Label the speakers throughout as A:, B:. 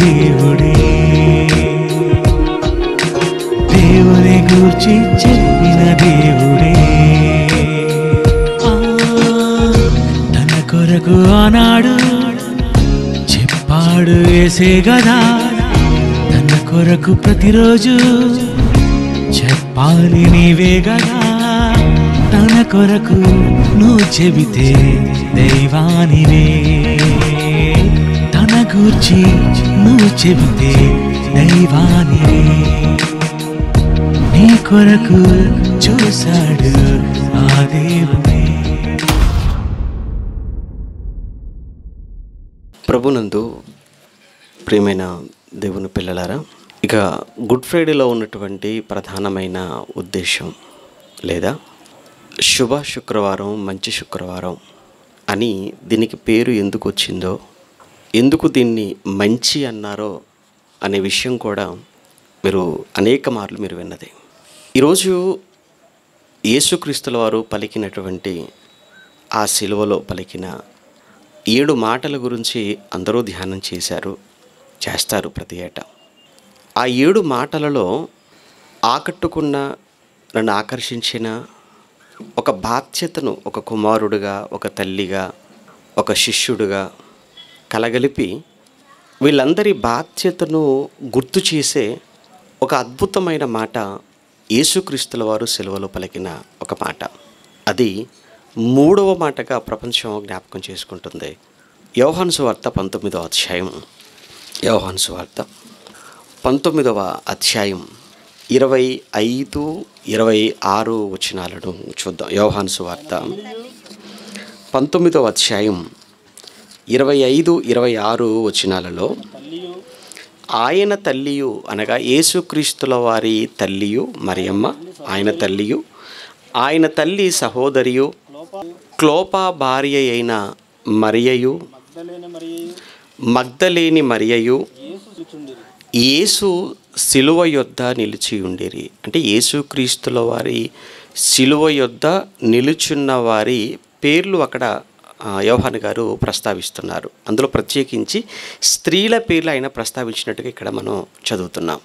A: దేవుడే దేవుని గూర్చి చెప్పిన దేవుడే తన కొరకు ఆనాడు చెప్పాడు వేసే కదా తన కొరకు ప్రతిరోజు చెప్పాలి నీవే కదా తన కొరకు నువ్వు చెబితే దైవానివే కూర్చి నువ్వు చెబితే దైవాని నీ కొరకు చూశాడు ఆ దేవుని ప్రభునందు ప్రియమైన దేవుని పిల్లలారా ఇక గుడ్ ఫ్రైడేలో ఉన్నటువంటి ప్రధానమైన ఉద్దేశం లేదా శుభ శుక్రవారం మంచి శుక్రవారం అని దీనికి పేరు ఎందుకు వచ్చిందో ఎందుకు దీన్ని మంచి అన్నారో అనే విషయం కూడా మీరు అనేక మార్లు మీరు విన్నది ఈరోజు యేసుక్రీస్తుల వారు పలికినటువంటి ఆ శిలువలో పలికిన ఏడు మాటల గురించి అందరూ ధ్యానం చేశారు చేస్తారు ప్రతి ఏటా ఆ ఏడు మాటలలో ఆకట్టుకున్న నన్ను ఆకర్షించిన ఒక బాధ్యతను ఒక కుమారుడుగా ఒక తల్లిగా ఒక శిష్యుడుగా కలగలిపి వీళ్ళందరి బాధ్యతను గుర్తు చేసే ఒక అద్భుతమైన మాట యేసుక్రీస్తుల వారు సెలవులో పలికిన ఒక మాట అది మూడవ మాటగా ప్రపంచం జ్ఞాపకం చేసుకుంటుంది యోహాన్సు వార్త పంతొమ్మిదవ అధ్యాయం యోహాన్సు వార్త పంతొమ్మిదవ అధ్యాయం ఇరవై ఐదు ఇరవై ఆరు వచనాలను చూద్దాం యోహాన్సు వార్త పంతొమ్మిదవ అధ్యాయం ఇరవై ఐదు ఇరవై ఆరు వచనాలలో ఆయన తల్లియు అనగా యేసుక్రీస్తుల వారి తల్లియు మరియమ్మ ఆయన తల్లియు ఆయన తల్లి సహోదరియు క్లోపా భార్య అయిన మరియయు మగ్ధలేని మరియయు యేసు శిలువ యొద్ద నిలిచి ఉండేరి అంటే యేసుక్రీస్తుల వారి శిలువ యొద్ద నిలుచున్న వారి పేర్లు అక్కడ యోహాన్ గారు ప్రస్తావిస్తున్నారు అందులో ప్రత్యేకించి స్త్రీల పేర్లు ఆయన ప్రస్తావించినట్టుగా ఇక్కడ మనం చదువుతున్నాం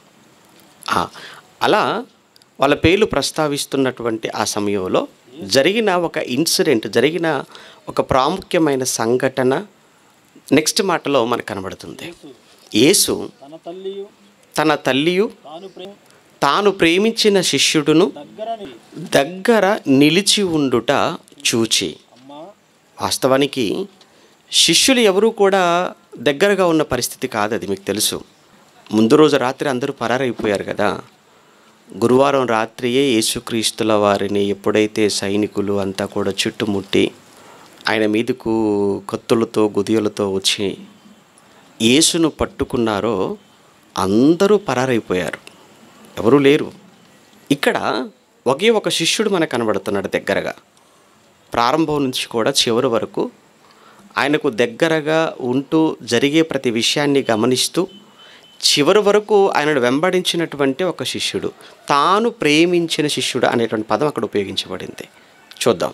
A: అలా వాళ్ళ పేర్లు ప్రస్తావిస్తున్నటువంటి ఆ సమయంలో జరిగిన ఒక ఇన్సిడెంట్ జరిగిన ఒక ప్రాముఖ్యమైన సంఘటన నెక్స్ట్ మాటలో మనకు కనబడుతుంది యేసు తన తల్లియు తాను ప్రేమించిన శిష్యుడును దగ్గర నిలిచి ఉండుట చూచి వాస్తవానికి శిష్యులు ఎవరూ కూడా దగ్గరగా ఉన్న పరిస్థితి కాదు అది మీకు తెలుసు ముందు రోజు రాత్రి అందరూ పరారైపోయారు కదా గురువారం రాత్రియే యేసుక్రీస్తుల వారిని ఎప్పుడైతే సైనికులు అంతా కూడా చుట్టుముట్టి ఆయన మీదకు కత్తులతో గుదియలతో వచ్చి యేసును పట్టుకున్నారో అందరూ పరారైపోయారు ఎవరూ లేరు ఇక్కడ ఒకే ఒక శిష్యుడు మనకు కనబడుతున్నాడు దగ్గరగా ప్రారంభం నుంచి కూడా చివరి వరకు ఆయనకు దగ్గరగా ఉంటూ జరిగే ప్రతి విషయాన్ని గమనిస్తూ చివరి వరకు ఆయనను వెంబడించినటువంటి ఒక శిష్యుడు తాను ప్రేమించిన శిష్యుడు అనేటువంటి పదం అక్కడ ఉపయోగించబడింది చూద్దాం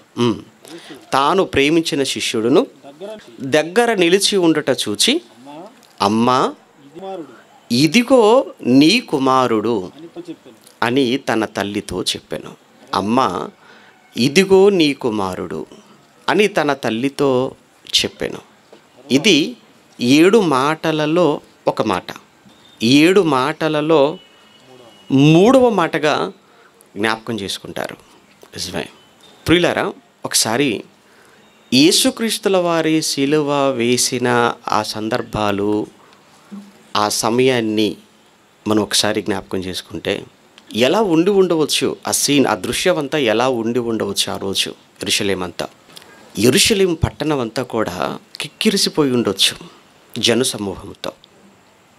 A: తాను ప్రేమించిన శిష్యుడును దగ్గర నిలిచి ఉండట చూచి అమ్మా ఇదిగో నీ కుమారుడు అని తన తల్లితో చెప్పాను అమ్మ ఇదిగో నీ కుమారుడు అని తన తల్లితో చెప్పాను ఇది ఏడు మాటలలో ఒక మాట ఏడు మాటలలో మూడవ మాటగా జ్ఞాపకం చేసుకుంటారు నిజమే ప్రియులారా ఒకసారి యేసుక్రీస్తుల వారి శిలువ వేసిన ఆ సందర్భాలు ఆ సమయాన్ని మనం ఒకసారి జ్ఞాపకం చేసుకుంటే ఎలా ఉండి ఉండవచ్చు ఆ సీన్ ఆ దృశ్యమంతా ఎలా ఉండి ఉండవచ్చు ఆ రోజు అంతా ఇరుషలేం పట్టణం అంతా కూడా కిక్కిరిసిపోయి ఉండొచ్చు జన సమూహంతో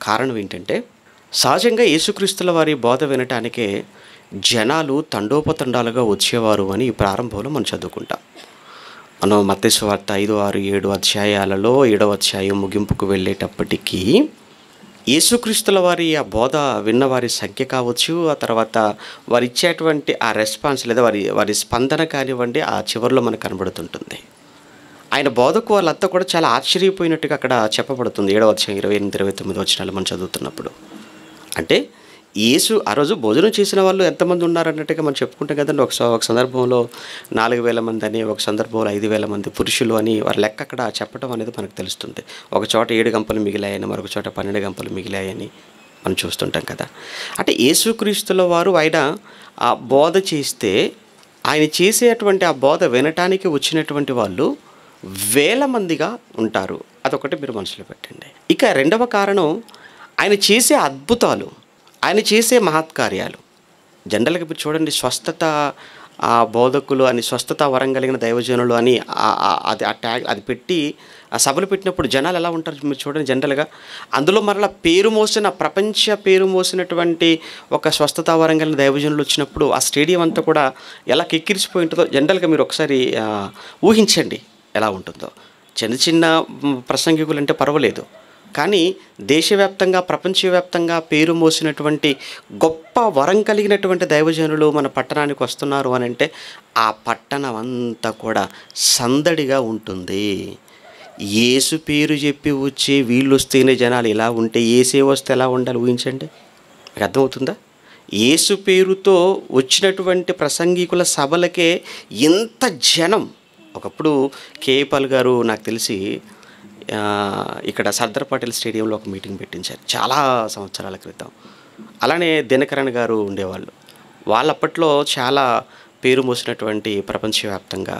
A: కారణం ఏంటంటే సహజంగా యేసుక్రీస్తుల వారి బోధ వినటానికే జనాలు తండోపతండాలుగా వచ్చేవారు అని ప్రారంభంలో మనం చదువుకుంటాం మనం వార్త ఐదు ఆరు ఏడు అధ్యాయాలలో ఏడవ అధ్యాయం ముగింపుకు వెళ్ళేటప్పటికీ యేసుక్రీస్తుల వారి ఆ బోధ విన్న వారి సంఖ్య కావచ్చు ఆ తర్వాత వారు ఇచ్చేటువంటి ఆ రెస్పాన్స్ లేదా వారి వారి స్పందన కానివ్వండి ఆ చివరిలో మనకు కనబడుతుంటుంది ఆయన బోధకు వాళ్ళంతా కూడా చాలా ఆశ్చర్యపోయినట్టుగా అక్కడ చెప్పబడుతుంది ఏడవ వచ్చిన ఇరవై ఎనిమిది ఇరవై తొమ్మిది వచ్చినాలు మనం చదువుతున్నప్పుడు అంటే యేసు ఆ రోజు భోజనం చేసిన వాళ్ళు ఎంతమంది ఉన్నారన్నట్టుగా మనం చెప్పుకుంటాం కదండి ఒక ఒక సందర్భంలో నాలుగు వేల మంది అని ఒక సందర్భంలో ఐదు వేల మంది పురుషులు అని వారి లెక్క అక్కడ చెప్పడం అనేది మనకు తెలుస్తుంది ఒక చోట ఏడు గంపలు మిగిలాయని మరొక చోట పన్నెండు గంపలు మిగిలాయని మనం చూస్తుంటాం కదా అంటే యేసుక్రీస్తుల వారు ఆయన ఆ బోధ చేస్తే ఆయన చేసేటువంటి ఆ బోధ వినటానికి వచ్చినటువంటి వాళ్ళు వేల మందిగా ఉంటారు అదొకటి మీరు మనసులో పెట్టండి ఇక రెండవ కారణం ఆయన చేసే అద్భుతాలు ఆయన చేసే మహత్కార్యాలు జనరల్గా ఇప్పుడు చూడండి స్వస్థత ఆ బోధకులు అని స్వస్థత వరం కలిగిన దైవజనులు అని అది ఆ ట్యాగ్ అది పెట్టి ఆ సభలు పెట్టినప్పుడు జనాలు ఎలా ఉంటారు మీరు చూడండి జనరల్గా అందులో మరలా పేరు మోసిన ప్రపంచ పేరు మోసినటువంటి ఒక స్వస్థత వరం కలిగిన దైవజనులు వచ్చినప్పుడు ఆ స్టేడియం అంతా కూడా ఎలా కిక్కిరిసిపోయి ఉంటుందో జనరల్గా మీరు ఒకసారి ఊహించండి ఎలా ఉంటుందో చిన్న చిన్న ప్రసంగికులు అంటే పర్వాలేదు కానీ దేశవ్యాప్తంగా ప్రపంచవ్యాప్తంగా పేరు మోసినటువంటి గొప్ప వరం కలిగినటువంటి దైవజనులు మన పట్టణానికి వస్తున్నారు అని అంటే ఆ పట్టణం అంతా కూడా సందడిగా ఉంటుంది ఏసు పేరు చెప్పి వచ్చి వీళ్ళు వస్తేనే జనాలు ఇలా ఉంటే ఏసే వస్తే ఎలా ఉండాలి ఊహించండి మీకు అర్థమవుతుందా ఏసు పేరుతో వచ్చినటువంటి ప్రసంగికుల సభలకే ఇంత జనం ఒకప్పుడు కేపాల్ గారు నాకు తెలిసి ఇక్కడ సర్దార్ పటేల్ స్టేడియంలో ఒక మీటింగ్ పెట్టించారు చాలా సంవత్సరాల క్రితం అలానే దినకరణ్ గారు ఉండేవాళ్ళు వాళ్ళప్పట్లో చాలా పేరు మోసినటువంటి ప్రపంచవ్యాప్తంగా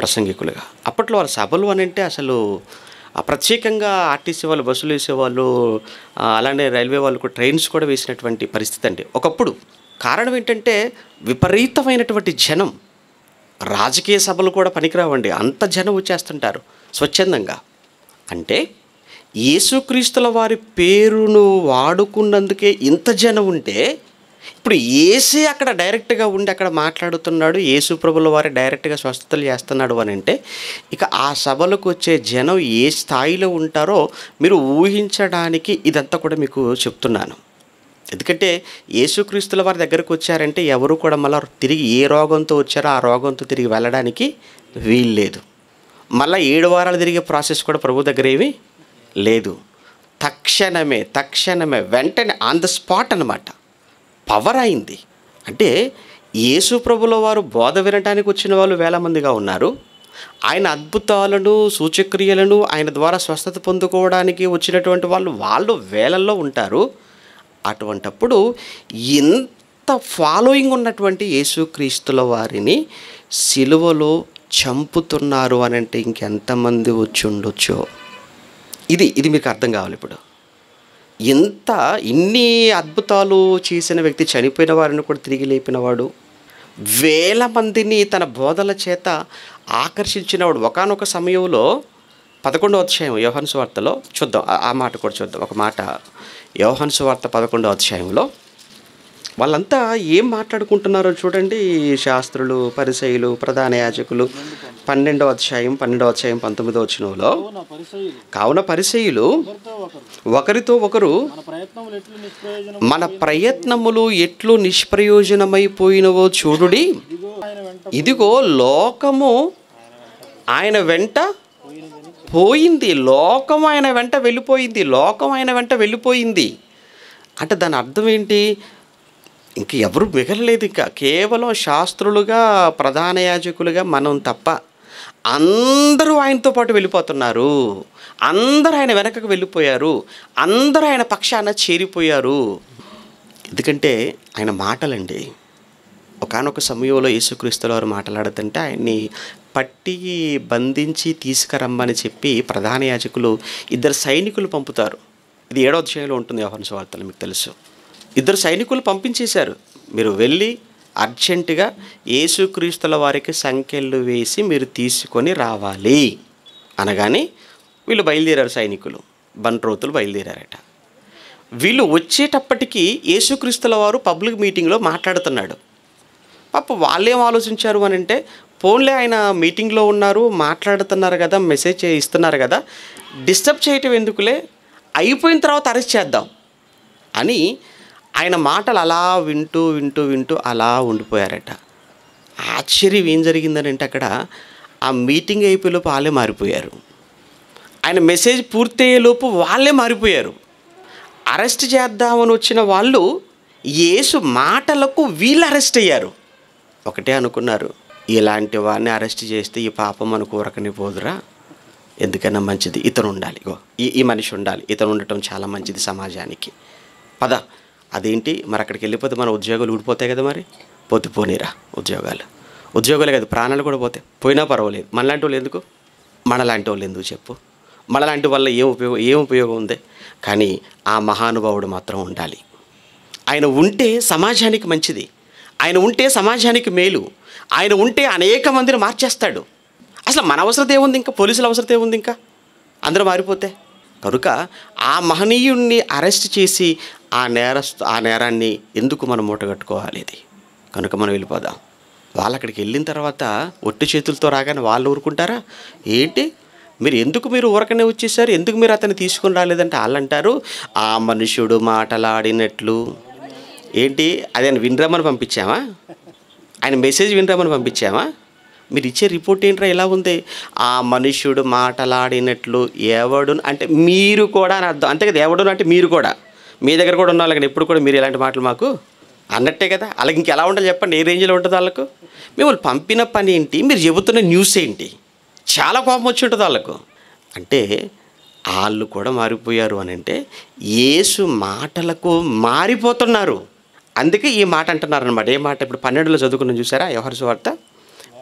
A: ప్రసంగికులుగా అప్పట్లో వాళ్ళ సభలు అని అంటే అసలు ప్రత్యేకంగా ఆర్టీసీ వాళ్ళు బస్సులు వేసేవాళ్ళు అలానే రైల్వే వాళ్ళకు ట్రైన్స్ కూడా వేసినటువంటి పరిస్థితి అండి ఒకప్పుడు కారణం ఏంటంటే విపరీతమైనటువంటి జనం రాజకీయ సభలు కూడా పనికిరావండి అంత జనం వచ్చేస్తుంటారు స్వచ్ఛందంగా అంటే యేసుక్రీస్తుల వారి పేరును వాడుకున్నందుకే ఇంత జనం ఉంటే ఇప్పుడు ఏసే అక్కడ డైరెక్ట్గా ఉండి అక్కడ మాట్లాడుతున్నాడు యేసు ప్రభుల వారి డైరెక్ట్గా స్వస్థతలు చేస్తున్నాడు అని అంటే ఇక ఆ సభలకు వచ్చే జనం ఏ స్థాయిలో ఉంటారో మీరు ఊహించడానికి ఇదంతా కూడా మీకు చెప్తున్నాను ఎందుకంటే యేసుక్రీస్తుల వారి దగ్గరకు వచ్చారంటే ఎవరు కూడా మళ్ళీ తిరిగి ఏ రోగంతో వచ్చారో ఆ రోగంతో తిరిగి వెళ్ళడానికి వీల్లేదు మళ్ళీ ఏడు వారాలు తిరిగే ప్రాసెస్ కూడా ప్రభు దగ్గర ఏవి లేదు తక్షణమే తక్షణమే వెంటనే ఆన్ ద స్పాట్ అనమాట పవర్ అయింది అంటే యేసు ప్రభుల వారు బోధ వినటానికి వచ్చిన వాళ్ళు వేల మందిగా ఉన్నారు ఆయన అద్భుతాలను సూచక్రియలను ఆయన ద్వారా స్వస్థత పొందుకోవడానికి వచ్చినటువంటి వాళ్ళు వాళ్ళు వేలల్లో ఉంటారు అటువంటప్పుడు ఎంత ఫాలోయింగ్ ఉన్నటువంటి యేసుక్రీస్తుల వారిని సిలువలో చంపుతున్నారు అని అంటే ఇంకెంతమంది వచ్చి ఉండొచ్చో ఇది ఇది మీకు అర్థం కావాలి ఇప్పుడు ఎంత ఇన్ని అద్భుతాలు చేసిన వ్యక్తి చనిపోయిన వారిని కూడా తిరిగి లేపినవాడు వేల మందిని తన బోధల చేత ఆకర్షించినవాడు ఒకనొక సమయంలో పదకొండో అధ్యాయం యోహన్సు వార్తలో చూద్దాం ఆ మాట కూడా చూద్దాం ఒక మాట యోహన్సు వార్త పదకొండో అధ్యాయంలో వాళ్ళంతా ఏం మాట్లాడుకుంటున్నారో చూడండి శాస్త్రులు పరిసయులు ప్రధాన యాజకులు పన్నెండవ అధ్యాయం పన్నెండవ అధ్యాయం పంతొమ్మిదవ వచ్చినలో కావున పరిసయులు ఒకరితో ఒకరు మన ప్రయత్నములు ఎట్లు నిష్ప్రయోజనమైపోయినవో చూడుడి ఇదిగో లోకము ఆయన వెంట పోయింది లోకం ఆయన వెంట వెళ్ళిపోయింది లోకం ఆయన వెంట వెళ్ళిపోయింది అంటే దాని అర్థం ఏంటి ఇంక ఎవరు మిగలలేదు ఇంకా కేవలం శాస్త్రులుగా ప్రధాన యాజకులుగా మనం తప్ప అందరూ ఆయనతో పాటు వెళ్ళిపోతున్నారు అందరూ ఆయన వెనకకు వెళ్ళిపోయారు అందరూ ఆయన పక్షాన చేరిపోయారు ఎందుకంటే ఆయన మాటలండి ఒకనొక సమయంలో యేసుక్రీస్తుల వారు మాట్లాడుతుంటే ఆయన్ని పట్టి బంధించి తీసుకురమ్మని చెప్పి ప్రధాన యాజకులు ఇద్దరు సైనికులు పంపుతారు ఇది ఏడో అధ్యాయంలో ఉంటుంది వ్యవహార వార్తలు మీకు తెలుసు ఇద్దరు సైనికులు పంపించేశారు మీరు వెళ్ళి అర్జెంటుగా యేసుక్రీస్తుల వారికి సంఖ్యలు వేసి మీరు తీసుకొని రావాలి అనగానే వీళ్ళు బయలుదేరారు సైనికులు బంట్రోతులు బయలుదేరారట వీళ్ళు వచ్చేటప్పటికీ యేసుక్రీస్తుల వారు పబ్లిక్ మీటింగ్లో మాట్లాడుతున్నాడు పాప వాళ్ళేం ఆలోచించారు అని అంటే ఫోన్లే ఆయన మీటింగ్లో ఉన్నారు మాట్లాడుతున్నారు కదా మెసేజ్ ఇస్తున్నారు కదా డిస్టర్బ్ చేయటం ఎందుకులే అయిపోయిన తర్వాత అరెస్ట్ చేద్దాం అని ఆయన మాటలు అలా వింటూ వింటూ వింటూ అలా ఉండిపోయారట ఆశ్చర్యం ఏం జరిగిందనంటే అక్కడ ఆ మీటింగ్ లోపు వాళ్ళే మారిపోయారు ఆయన మెసేజ్ పూర్తయ్యేలోపు వాళ్ళే మారిపోయారు అరెస్ట్ చేద్దామని వచ్చిన వాళ్ళు ఏసు మాటలకు వీళ్ళు అరెస్ట్ అయ్యారు ఒకటే అనుకున్నారు ఇలాంటి వాడిని అరెస్ట్ చేస్తే ఈ పాపం మన కూరకని పోదురా ఎందుకన్నా మంచిది ఇతను ఉండాలి ఈ ఈ మనిషి ఉండాలి ఇతను ఉండటం చాలా మంచిది సమాజానికి పద అదేంటి మరి అక్కడికి వెళ్ళిపోతే మన ఉద్యోగాలు ఊడిపోతాయి కదా మరి పొద్దు పోనీరా ఉద్యోగాలు ఉద్యోగాలే కాదు ప్రాణాలు కూడా పోతాయి పోయినా పర్వాలేదు మనలాంటి వాళ్ళు ఎందుకు మనలాంటి వాళ్ళు ఎందుకు చెప్పు మనలాంటి వల్ల ఏం ఉపయోగం ఏం ఉపయోగం ఉంది కానీ ఆ మహానుభావుడు మాత్రం ఉండాలి ఆయన ఉంటే సమాజానికి మంచిది ఆయన ఉంటే సమాజానికి మేలు ఆయన ఉంటే అనేక మందిని మార్చేస్తాడు అసలు మన అవసరం ఏముంది ఇంకా పోలీసుల అవసరం ఏముంది ఇంకా అందరూ మారిపోతే కనుక ఆ మహనీయుణ్ణి అరెస్ట్ చేసి ఆ నేరస్తు ఆ నేరాన్ని ఎందుకు మనం మూటగట్టుకోవాలి ఇది కనుక మనం వెళ్ళిపోదాం వాళ్ళు అక్కడికి వెళ్ళిన తర్వాత ఒట్టి చేతులతో రాగానే వాళ్ళు ఊరుకుంటారా ఏంటి మీరు ఎందుకు మీరు ఊరకనే వచ్చేసారు ఎందుకు మీరు అతన్ని తీసుకుని రాలేదంటే వాళ్ళు అంటారు ఆ మనుషుడు మాటలాడినట్లు ఏంటి ఆయన వినరామని పంపించామా ఆయన మెసేజ్ వినరామని పంపించామా మీరు ఇచ్చే రిపోర్ట్ ఏంట్రా ఎలా ఉంది ఆ మనుష్యుడు మాటలాడినట్లు ఎవడు అంటే మీరు కూడా అని అర్థం అంతే కదా ఎవడు అంటే మీరు కూడా మీ దగ్గర కూడా ఉన్న వాళ్ళకి ఎప్పుడు కూడా మీరు ఇలాంటి మాటలు మాకు అన్నట్టే కదా అలాగే ఇంకెలా ఉండాలి చెప్పండి ఏ రేంజ్లో ఉంటుంది వాళ్ళకు మిమ్మల్ని పంపిన పని ఏంటి మీరు చెబుతున్న న్యూస్ ఏంటి చాలా కోపం వచ్చి ఉంటుంది వాళ్ళకు అంటే వాళ్ళు కూడా మారిపోయారు అని అంటే ఏసు మాటలకు మారిపోతున్నారు అందుకే ఈ మాట అంటున్నారనమాట ఏ మాట ఇప్పుడు పన్నెండులో చదువుకున్న చూసారా వ్యవహార వార్త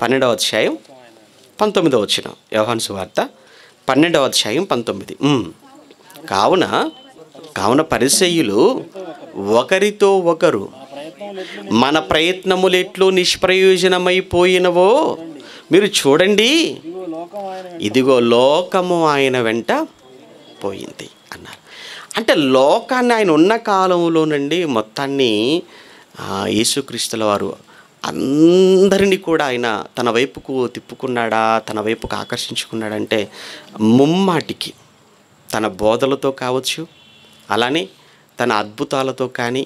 A: పన్నెండవ అధ్యాయం పంతొమ్మిదవ వచ్చిన వ్యవహార వార్త పన్నెండవ అధ్యాయం పంతొమ్మిది కావున కావున పరిసయ్యులు ఒకరితో ఒకరు మన ప్రయత్నములు ఎట్లు నిష్ప్రయోజనమైపోయినవో మీరు చూడండి ఇదిగో లోకము ఆయన వెంట పోయింది అన్నారు అంటే లోకాన్ని ఆయన ఉన్న కాలంలోనండి మొత్తాన్ని యేసుక్రీస్తుల వారు అందరినీ కూడా ఆయన తన వైపుకు తిప్పుకున్నాడా తన వైపుకు ఆకర్షించుకున్నాడంటే ముమ్మాటికి తన బోధలతో కావచ్చు అలానే తన అద్భుతాలతో కానీ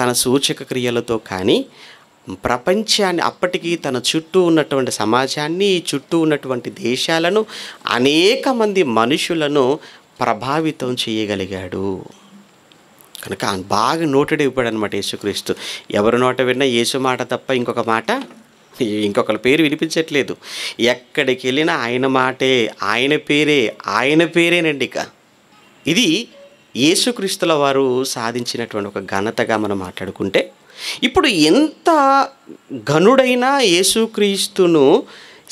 A: తన సూచక క్రియలతో కానీ ప్రపంచాన్ని అప్పటికి తన చుట్టూ ఉన్నటువంటి సమాజాన్ని చుట్టూ ఉన్నటువంటి దేశాలను అనేక మంది మనుషులను ప్రభావితం చేయగలిగాడు కనుక బాగా నోటెడ్ అయిపోయాడు అనమాట యేసుక్రీస్తు ఎవరి నోట విన్నా యేసు మాట తప్ప ఇంకొక మాట ఇంకొకరి పేరు వినిపించట్లేదు ఎక్కడికి వెళ్ళినా ఆయన మాటే ఆయన పేరే ఆయన పేరేనండి ఇక ఇది యేసుక్రీస్తుల వారు సాధించినటువంటి ఒక ఘనతగా మనం మాట్లాడుకుంటే ఇప్పుడు ఎంత ఘనుడైనా యేసుక్రీస్తును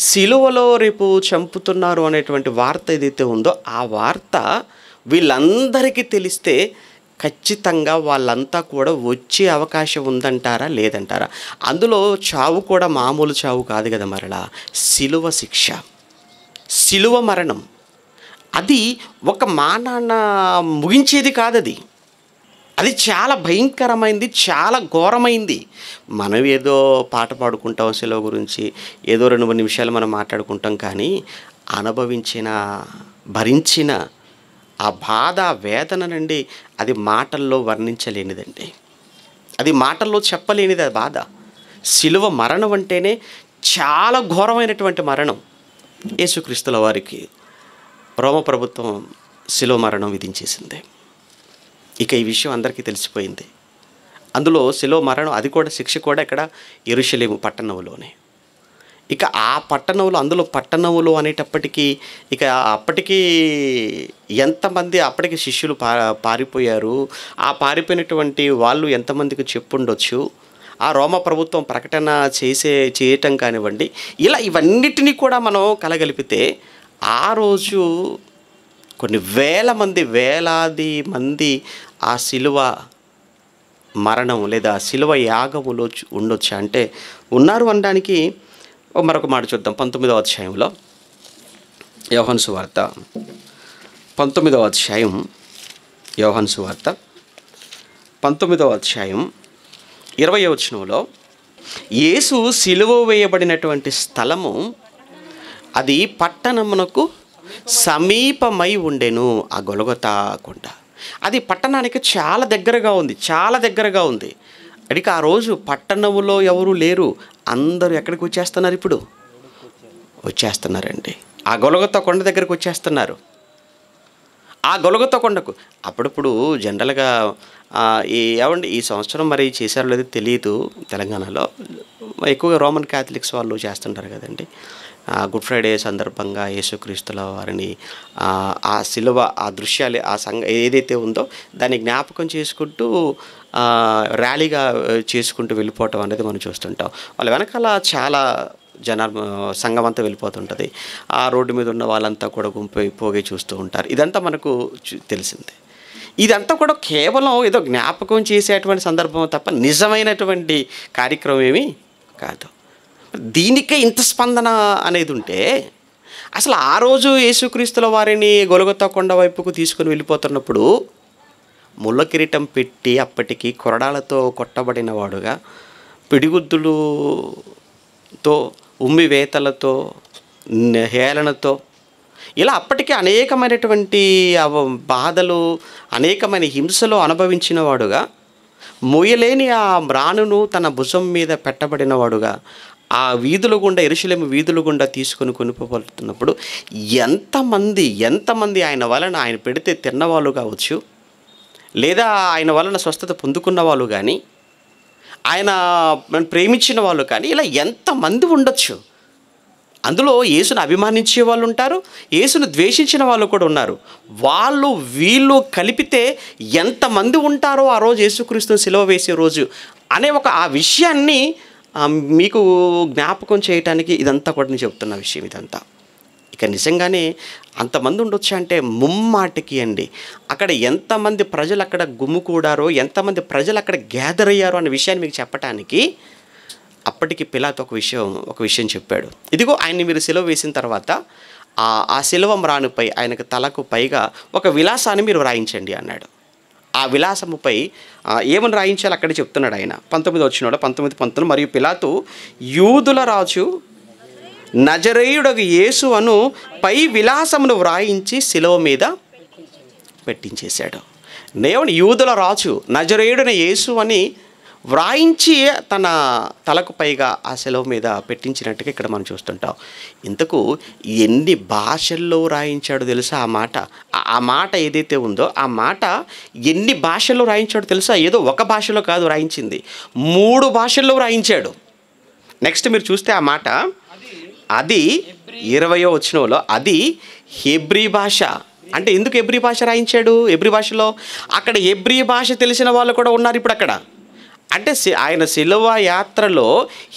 A: శిలువలో రేపు చంపుతున్నారు అనేటువంటి వార్త ఏదైతే ఉందో ఆ వార్త వీళ్ళందరికీ తెలిస్తే ఖచ్చితంగా వాళ్ళంతా కూడా వచ్చే అవకాశం ఉందంటారా లేదంటారా అందులో చావు కూడా మామూలు చావు కాదు కదా మరలా శిలువ శిక్ష శిలువ మరణం అది ఒక నాన్న ముగించేది కాదు అది అది చాలా భయంకరమైంది చాలా ఘోరమైంది మనం ఏదో పాట పాడుకుంటాం సెలవు గురించి ఏదో రెండు మూడు నిమిషాలు మనం మాట్లాడుకుంటాం కానీ అనుభవించిన భరించిన ఆ బాధ నుండి అది మాటల్లో వర్ణించలేనిదండి అది మాటల్లో చెప్పలేనిది ఆ బాధ సిలువ మరణం అంటేనే చాలా ఘోరమైనటువంటి మరణం యేసుక్రీస్తుల వారికి రోమ ప్రభుత్వం శిలో మరణం విధించేసింది ఇక ఈ విషయం అందరికీ తెలిసిపోయింది అందులో శిలో మరణం అది కూడా శిక్ష కూడా ఇక్కడ ఎరుషలేము పట్టణంలోనే ఇక ఆ పట్టణంలో అందులో పట్టణములు అనేటప్పటికీ ఇక అప్పటికీ ఎంతమంది అప్పటికి శిష్యులు పా పారిపోయారు ఆ పారిపోయినటువంటి వాళ్ళు ఎంతమందికి చెప్పుండొచ్చు ఆ రోమ ప్రభుత్వం ప్రకటన చేసే చేయటం కానివ్వండి ఇలా ఇవన్నిటినీ కూడా మనం కలగలిపితే ఆ రోజు కొన్ని వేల మంది వేలాది మంది ఆ శిలువ మరణం లేదా శిలువ యాగములో ఉండొచ్చు అంటే ఉన్నారు అనడానికి మరొక మాట చూద్దాం పంతొమ్మిదవ అధ్యాయంలో యోహన్సు వార్త పంతొమ్మిదవ అధ్యాయం యోహన్సు వార్త పంతొమ్మిదవ అధ్యాయం ఇరవై వచనంలో యేసు సిలువ వేయబడినటువంటి స్థలము అది పట్టణమునకు సమీపమై ఉండెను ఆ గొలగొతా కొండ అది పట్టణానికి చాలా దగ్గరగా ఉంది చాలా దగ్గరగా ఉంది అడిగి ఆ రోజు పట్టణములో ఎవరు లేరు అందరూ ఎక్కడికి వచ్చేస్తున్నారు ఇప్పుడు వచ్చేస్తున్నారండి ఆ గొలగొత్త కొండ దగ్గరకు వచ్చేస్తున్నారు ఆ గొలగొత్త కొండకు అప్పుడప్పుడు జనరల్గా ఏమండి ఈ సంవత్సరం మరి చేశారో లేదో తెలియదు తెలంగాణలో ఎక్కువగా రోమన్ క్యాథలిక్స్ వాళ్ళు చేస్తుంటారు కదండి గుడ్ ఫ్రైడే సందర్భంగా యేసుక్రీస్తుల వారిని ఆ సిలువ ఆ దృశ్యాలు ఆ సంగ ఏదైతే ఉందో దాన్ని జ్ఞాపకం చేసుకుంటూ ర్యాలీగా చేసుకుంటూ వెళ్ళిపోవటం అనేది మనం చూస్తుంటాం వాళ్ళ వెనకాల చాలా జన సంఘం అంతా వెళ్ళిపోతుంటుంది ఆ రోడ్డు మీద ఉన్న వాళ్ళంతా కూడా గుంపు పోగి చూస్తూ ఉంటారు ఇదంతా మనకు తెలిసిందే ఇదంతా కూడా కేవలం ఏదో జ్ఞాపకం చేసేటువంటి సందర్భం తప్ప నిజమైనటువంటి కార్యక్రమం ఏమీ కాదు దీనికే ఇంత స్పందన అనేది ఉంటే అసలు ఆ రోజు యేసుక్రీస్తుల వారిని గొలగొత్త కొండ వైపుకు తీసుకుని వెళ్ళిపోతున్నప్పుడు ముళ్ళ కిరీటం పెట్టి అప్పటికి కొరడాలతో కొట్టబడిన వాడుగా పిడిగుద్దులుతో ఉమ్మివేతలతో హేళనతో ఇలా అప్పటికీ అనేకమైనటువంటి బాధలు అనేకమైన హింసలు అనుభవించిన వాడుగా మొయ్యలేని ఆ మ్రాణును తన భుజం మీద పెట్టబడినవాడుగా ఆ వీధుల గుండా ఎరుశలేము వీధుల గుండా తీసుకొని కొనుక్కోబడుతున్నప్పుడు ఎంతమంది ఎంతమంది ఆయన వలన ఆయన పెడితే తిన్నవాళ్ళు కావచ్చు లేదా ఆయన వలన స్వస్థత పొందుకున్న వాళ్ళు కానీ ఆయన ప్రేమించిన వాళ్ళు కానీ ఇలా ఎంతమంది ఉండొచ్చు అందులో యేసును అభిమానించే వాళ్ళు ఉంటారు యేసును ద్వేషించిన వాళ్ళు కూడా ఉన్నారు వాళ్ళు వీళ్ళు కలిపితే ఎంతమంది ఉంటారో ఆ రోజు యేసుక్రీస్తుని సెలవు వేసే రోజు అనే ఒక ఆ విషయాన్ని మీకు జ్ఞాపకం చేయటానికి ఇదంతా కూడా నేను చెప్తున్న విషయం ఇదంతా ఇక నిజంగానే అంతమంది ఉండొచ్చు అంటే ముమ్మాటికి అండి అక్కడ ఎంతమంది ప్రజలు అక్కడ గుమ్ముకూడారో ఎంతమంది ప్రజలు అక్కడ గ్యాదర్ అయ్యారో అనే విషయాన్ని మీకు చెప్పటానికి అప్పటికి పిలాత్ ఒక విషయం ఒక విషయం చెప్పాడు ఇదిగో ఆయన్ని మీరు సెలవు వేసిన తర్వాత ఆ శిలవ రానుపై ఆయనకు తలకు పైగా ఒక విలాసాన్ని మీరు వ్రాయించండి అన్నాడు ఆ విలాసముపై ఏమని రాయించాలి అక్కడే చెప్తున్నాడు ఆయన పంతొమ్మిది వచ్చినాడు పంతొమ్మిది పంతొమ్మిది మరియు పిలాతు యూదుల రాజు నజరేయుడగు యేసు అను పై విలాసమును వ్రాయించి శిలవ మీద పెట్టించేశాడు దేవుని యూదుల రాజు నజరేయుడని యేసు అని వ్రాయించి తన తలకు పైగా ఆ సెలవు మీద పెట్టించినట్టుగా ఇక్కడ మనం చూస్తుంటాం ఇంతకు ఎన్ని భాషల్లో రాయించాడో తెలుసా ఆ మాట ఆ మాట ఏదైతే ఉందో ఆ మాట ఎన్ని భాషల్లో రాయించాడో తెలుసా ఏదో ఒక భాషలో కాదు రాయించింది మూడు భాషల్లో రాయించాడు నెక్స్ట్ మీరు చూస్తే ఆ మాట అది ఇరవయో వచనంలో అది హెబ్రీ భాష అంటే ఎందుకు ఎబ్రి భాష రాయించాడు ఎబ్రి భాషలో అక్కడ ఎబ్రి భాష తెలిసిన వాళ్ళు కూడా ఉన్నారు ఇప్పుడు అక్కడ అంటే ఆయన శిలువ యాత్రలో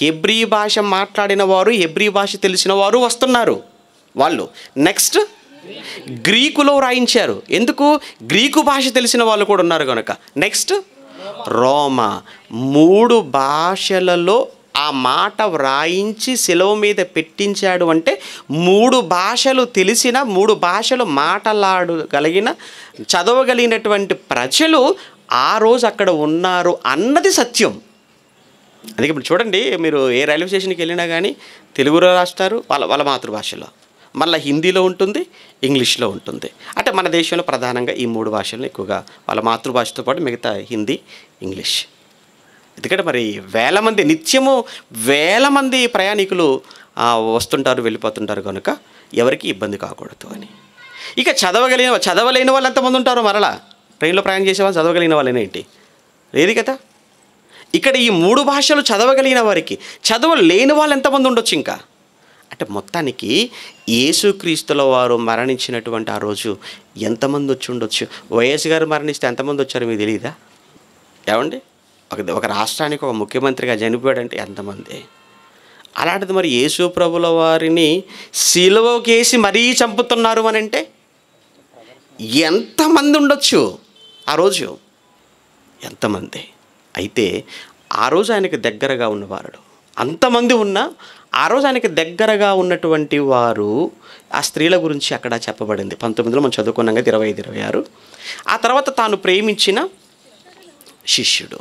A: హెబ్రీ భాష మాట్లాడిన వారు హెబ్రీ భాష తెలిసిన వారు వస్తున్నారు వాళ్ళు నెక్స్ట్ గ్రీకులో రాయించారు ఎందుకు గ్రీకు భాష తెలిసిన వాళ్ళు కూడా ఉన్నారు కనుక నెక్స్ట్ రోమా మూడు భాషలలో ఆ మాట వ్రాయించి సెలవు మీద పెట్టించాడు అంటే మూడు భాషలు తెలిసిన మూడు భాషలు మాటలాడగలిగిన చదవగలిగినటువంటి ప్రజలు ఆ రోజు అక్కడ ఉన్నారు అన్నది సత్యం అందుకే ఇప్పుడు చూడండి మీరు ఏ రైల్వే స్టేషన్కి వెళ్ళినా కానీ తెలుగులో రాస్తారు వాళ్ళ వాళ్ళ మాతృభాషలో మళ్ళీ హిందీలో ఉంటుంది ఇంగ్లీష్లో ఉంటుంది అంటే మన దేశంలో ప్రధానంగా ఈ మూడు భాషలను ఎక్కువగా వాళ్ళ మాతృభాషతో పాటు మిగతా హిందీ ఇంగ్లీష్ ఎందుకంటే మరి వేల మంది నిత్యము వేల మంది ప్రయాణికులు వస్తుంటారు వెళ్ళిపోతుంటారు కనుక ఎవరికి ఇబ్బంది కాకూడదు అని ఇక చదవగలిగిన చదవలేని వాళ్ళు ఎంతమంది ఉంటారో మరలా ట్రైన్లో ప్రయాణం చేసేవాళ్ళు చదవగలిగిన వాళ్ళేనా ఏంటి లేదు కదా ఇక్కడ ఈ మూడు భాషలు చదవగలిగిన వారికి చదవలేని వాళ్ళు ఎంతమంది ఉండొచ్చు ఇంకా అంటే మొత్తానికి యేసుక్రీస్తుల వారు మరణించినటువంటి ఆ రోజు ఎంతమంది వచ్చి ఉండొచ్చు వైఎస్ గారు మరణిస్తే ఎంతమంది వచ్చారు మీకు తెలియదా ఏమండి ఒక ఒక రాష్ట్రానికి ఒక ముఖ్యమంత్రిగా చనిపోయాడంటే ఎంతమంది అలాంటిది మరి యేసు ప్రభుల వారిని సిలువకేసి మరీ చంపుతున్నారు అని అంటే ఎంతమంది ఉండొచ్చు ఆ రోజు ఎంతమంది అయితే ఆ రోజు ఆయనకు దగ్గరగా ఉన్నవారు అంతమంది ఉన్నా ఆ రోజు ఆయనకి దగ్గరగా ఉన్నటువంటి వారు ఆ స్త్రీల గురించి అక్కడ చెప్పబడింది పంతొమ్మిదిలో మనం చదువుకున్నాం కదా ఇరవై ఐదు ఇరవై ఆరు ఆ తర్వాత తాను ప్రేమించిన శిష్యుడు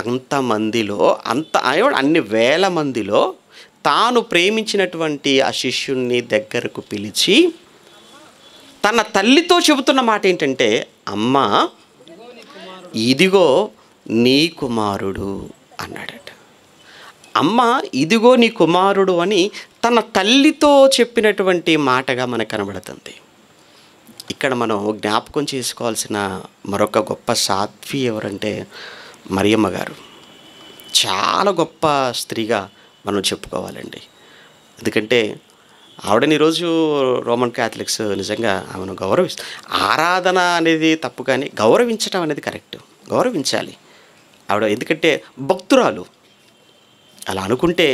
A: అంతమందిలో అంత అన్ని వేల మందిలో తాను ప్రేమించినటువంటి ఆ శిష్యుణ్ణి దగ్గరకు పిలిచి తన తల్లితో చెబుతున్న మాట ఏంటంటే అమ్మ ఇదిగో నీ కుమారుడు అన్నాడట అమ్మ ఇదిగో నీ కుమారుడు అని తన తల్లితో చెప్పినటువంటి మాటగా మనకు కనబడుతుంది ఇక్కడ మనం జ్ఞాపకం చేసుకోవాల్సిన మరొక గొప్ప సాధ్వి ఎవరంటే మరియమ్మ గారు చాలా గొప్ప స్త్రీగా మనం చెప్పుకోవాలండి ఎందుకంటే ఆవిడని ఈరోజు రోమన్ క్యాథలిక్స్ నిజంగా ఆమెను గౌరవిస్తు ఆరాధన అనేది తప్పు కానీ గౌరవించడం అనేది కరెక్ట్ గౌరవించాలి ఆవిడ ఎందుకంటే భక్తురాలు అలా అనుకుంటే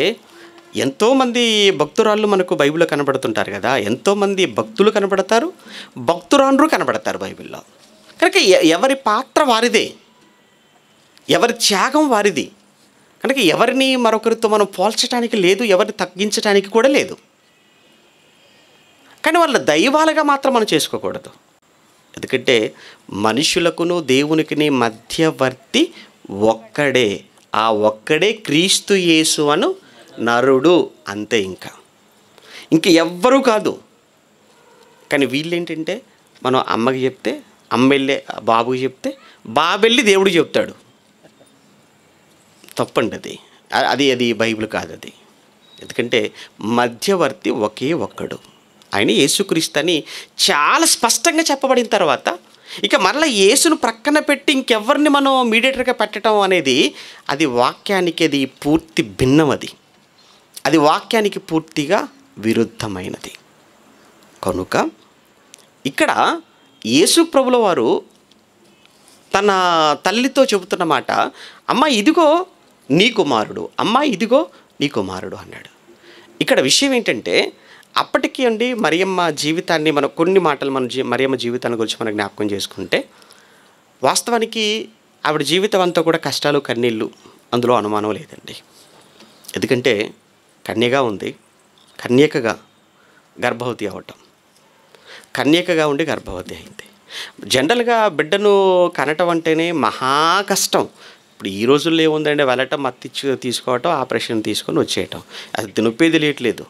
A: ఎంతోమంది భక్తురాళ్ళు మనకు బైబిల్లో కనబడుతుంటారు కదా ఎంతోమంది భక్తులు కనబడతారు భక్తురాండ్రు కనబడతారు బైబిల్లో కనుక ఎవరి పాత్ర వారిదే ఎవరి త్యాగం వారిది కనుక ఎవరిని మరొకరితో మనం పోల్చడానికి లేదు ఎవరిని తగ్గించడానికి కూడా లేదు కానీ వాళ్ళ దైవాలుగా మాత్రం మనం చేసుకోకూడదు ఎందుకంటే మనుషులకును దేవునికిని మధ్యవర్తి ఒక్కడే ఆ ఒక్కడే క్రీస్తు యేసు అను నరుడు అంతే ఇంకా ఇంక ఎవ్వరూ కాదు కానీ వీళ్ళేంటంటే మనం అమ్మకి చెప్తే అమ్మ వెళ్ళే బాబుకి చెప్తే బాబెళ్ళి దేవుడు చెప్తాడు తప్పండి అది అది అది బైబిల్ కాదు అది ఎందుకంటే మధ్యవర్తి ఒకే ఒక్కడు ఆయన యేసుక్రీస్తని చాలా స్పష్టంగా చెప్పబడిన తర్వాత ఇక మరలా యేసును ప్రక్కన పెట్టి ఇంకెవరిని మనం మీడియేటర్గా పెట్టడం అనేది అది వాక్యానికి అది పూర్తి భిన్నం అది అది వాక్యానికి పూర్తిగా విరుద్ధమైనది కనుక ఇక్కడ యేసు ప్రభుల వారు తన తల్లితో చెబుతున్న మాట అమ్మ ఇదిగో నీ కుమారుడు అమ్మ ఇదిగో నీ కుమారుడు అన్నాడు ఇక్కడ విషయం ఏంటంటే అప్పటికీ అండి మరియమ్మ జీవితాన్ని మనం కొన్ని మాటలు మన జీ మరియమ్మ జీవితాన్ని గురించి మనం జ్ఞాపకం చేసుకుంటే వాస్తవానికి ఆవిడ జీవితం అంతా కూడా కష్టాలు కన్నీళ్ళు అందులో అనుమానం లేదండి ఎందుకంటే కన్యగా ఉంది కన్యకగా గర్భవతి అవటం కన్యకగా ఉండి గర్భవతి అయింది జనరల్గా బిడ్డను కనటం అంటేనే మహా కష్టం ఇప్పుడు ఈ రోజుల్లో ఏముందంటే వెళ్ళటం అత్తిచ్చి తీసుకోవటం ఆపరేషన్ తీసుకొని వచ్చేయటం అది నొప్పి తెలియట్లేదు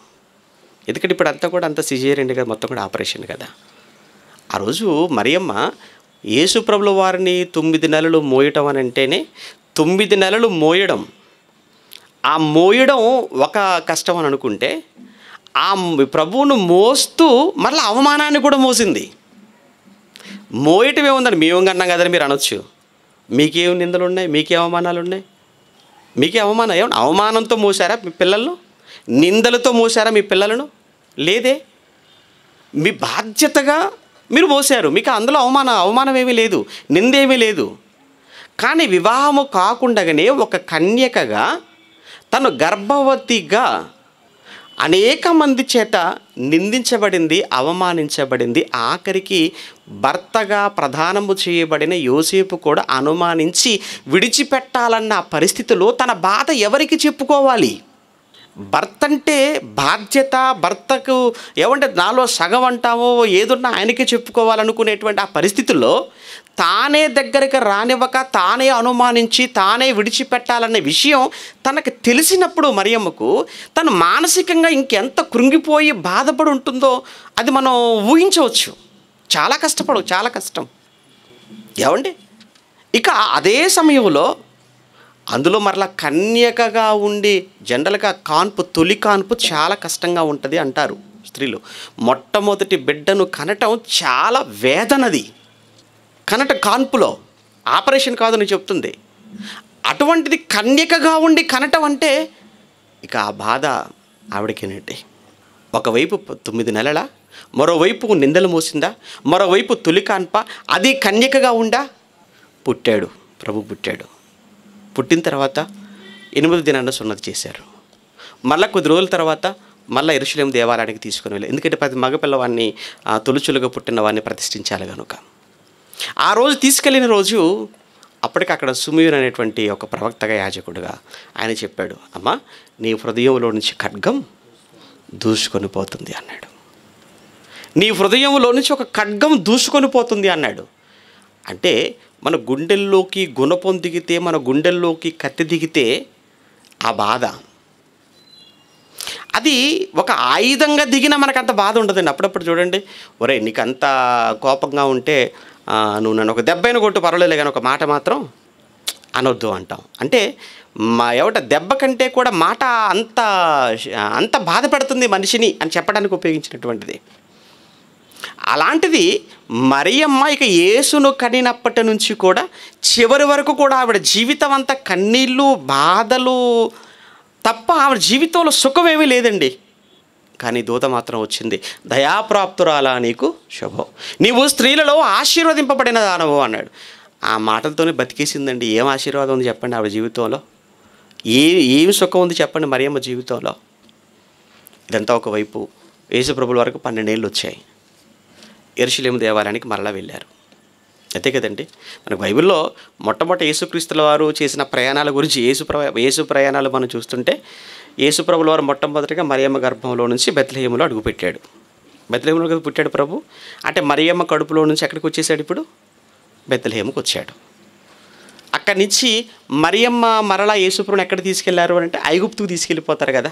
A: ఎందుకంటే ఇప్పుడు అంతా కూడా అంత సిజేరియన్ కదా మొత్తం కూడా ఆపరేషన్ కదా ఆ రోజు మరియమ్మ యేసుప్రభుల వారిని తొమ్మిది నెలలు మోయటం అని అంటేనే తొమ్మిది నెలలు మోయడం ఆ మోయడం ఒక కష్టం అని అనుకుంటే ఆ ప్రభువును మోస్తూ మరలా అవమానాన్ని కూడా మోసింది మోయటం ఏముందని మేము అన్నాం కదా మీరు అనొచ్చు మీకేం నిందలు ఉన్నాయి మీకే అవమానాలు ఉన్నాయి మీకే అవమానం ఏమన్నా అవమానంతో మోసారా మీ పిల్లలను నిందలతో మోసారా మీ పిల్లలను లేదే మీ బాధ్యతగా మీరు మోసారు మీకు అందులో అవమాన అవమానం ఏమీ లేదు నిందేమీ లేదు కానీ వివాహము కాకుండానే ఒక కన్యకగా తను గర్భవతిగా అనేక మంది చేత నిందించబడింది అవమానించబడింది ఆఖరికి భర్తగా ప్రధానము చేయబడిన యోసేపు కూడా అనుమానించి విడిచిపెట్టాలన్న పరిస్థితిలో తన బాధ ఎవరికి చెప్పుకోవాలి భర్త అంటే బాధ్యత భర్తకు ఏమంటే నాలో సగం అంటామో ఏదున్నా ఆయనకే చెప్పుకోవాలనుకునేటువంటి ఆ పరిస్థితుల్లో తానే దగ్గరికి రానివ్వక తానే అనుమానించి తానే విడిచిపెట్టాలనే విషయం తనకు తెలిసినప్పుడు మరియమ్మకు తను మానసికంగా ఇంకెంత కృంగిపోయి బాధపడి ఉంటుందో అది మనం ఊహించవచ్చు చాలా కష్టపడవు చాలా కష్టం ఏమండి ఇక అదే సమయంలో అందులో మరలా కన్యకగా ఉండి జనరల్గా కాన్పు తొలి కాన్పు చాలా కష్టంగా ఉంటుంది అంటారు స్త్రీలు మొట్టమొదటి బిడ్డను కనటం చాలా వేదనది కనట కాన్పులో ఆపరేషన్ కాదని చెప్తుంది అటువంటిది కన్యకగా ఉండి కనటం అంటే ఇక ఆ బాధ ఆవిడకేనండి ఒకవైపు తొమ్మిది నెలల మరోవైపు నిందలు మోసిందా మరోవైపు తొలి కాన్ప అది కన్యకగా ఉండా పుట్టాడు ప్రభు పుట్టాడు పుట్టిన తర్వాత ఎనిమిది దినాన్ని సున్నతి చేశారు మళ్ళీ కొద్ది రోజుల తర్వాత మళ్ళీ ఇరుషులేం దేవాలయానికి తీసుకుని వెళ్ళి ఎందుకంటే ప్రతి మగపిల్లవాడిని తొలుచులుగా పుట్టిన వాడిని ప్రతిష్ఠించాలి కనుక ఆ రోజు తీసుకెళ్ళిన రోజు అప్పటికి అక్కడ సుమీర్ అనేటువంటి ఒక ప్రవక్తగా యాజకుడుగా ఆయన చెప్పాడు అమ్మ నీ హృదయంలో నుంచి ఖడ్గం దూసుకొని పోతుంది అన్నాడు నీ హృదయంలో నుంచి ఒక ఖడ్గం దూసుకొని పోతుంది అన్నాడు అంటే మన గుండెల్లోకి గుణపం దిగితే మన గుండెల్లోకి కత్తి దిగితే ఆ బాధ అది ఒక ఆయుధంగా దిగినా మనకు అంత బాధ ఉండదండి అప్పుడప్పుడు చూడండి ఒరే నీకు అంత కోపంగా ఉంటే నువ్వు నన్ను ఒక దెబ్బైన కొట్టు పర్వాలేదు కానీ ఒక మాట మాత్రం అనొద్దు అంటాం అంటే మా ఎవట దెబ్బ కంటే కూడా మాట అంత అంత బాధ పెడుతుంది మనిషిని అని చెప్పడానికి ఉపయోగించినటువంటిది అలాంటిది మరియమ్మ ఇక యేసును కనినప్పటి నుంచి కూడా చివరి వరకు కూడా ఆవిడ జీవితం అంతా కన్నీళ్ళు బాధలు తప్ప ఆవిడ జీవితంలో సుఖమేమీ లేదండి కానీ దూత మాత్రం వచ్చింది దయాప్రాప్తురాలా నీకు శుభం నీవు స్త్రీలలో ఆశీర్వదింపబడిన దానవు అన్నాడు ఆ మాటలతోనే బతికేసిందండి ఏం ఆశీర్వాదం ఉంది చెప్పండి ఆవిడ జీవితంలో ఏ ఏమి సుఖం ఉంది చెప్పండి మరియమ్మ జీవితంలో ఇదంతా ఒకవైపు యేసుప్రభుల వరకు పన్నెండేళ్ళు వచ్చాయి ఎరుశలేము దేవాలయానికి మరలా వెళ్ళారు అంతే కదండి మన బైబిల్లో మొట్టమొదటి యేసుక్రీస్తుల వారు చేసిన ప్రయాణాల గురించి యేసు యేసు ప్రయాణాలు మనం చూస్తుంటే ప్రభుల వారు మొట్టమొదటిగా మరియమ్మ గర్భంలో నుంచి బెత్లహేములో అడుగుపెట్టాడు బెత్లహేములో కదా పుట్టాడు ప్రభు అంటే మరియమ్మ కడుపులో నుంచి ఎక్కడికి వచ్చేసాడు ఇప్పుడు బెత్లహేముకి వచ్చాడు అక్కడి నుంచి మరియమ్మ మరలా యేసుప్రభుని ఎక్కడ తీసుకెళ్లారు అంటే ఐగుప్తుకు తీసుకెళ్ళిపోతారు కదా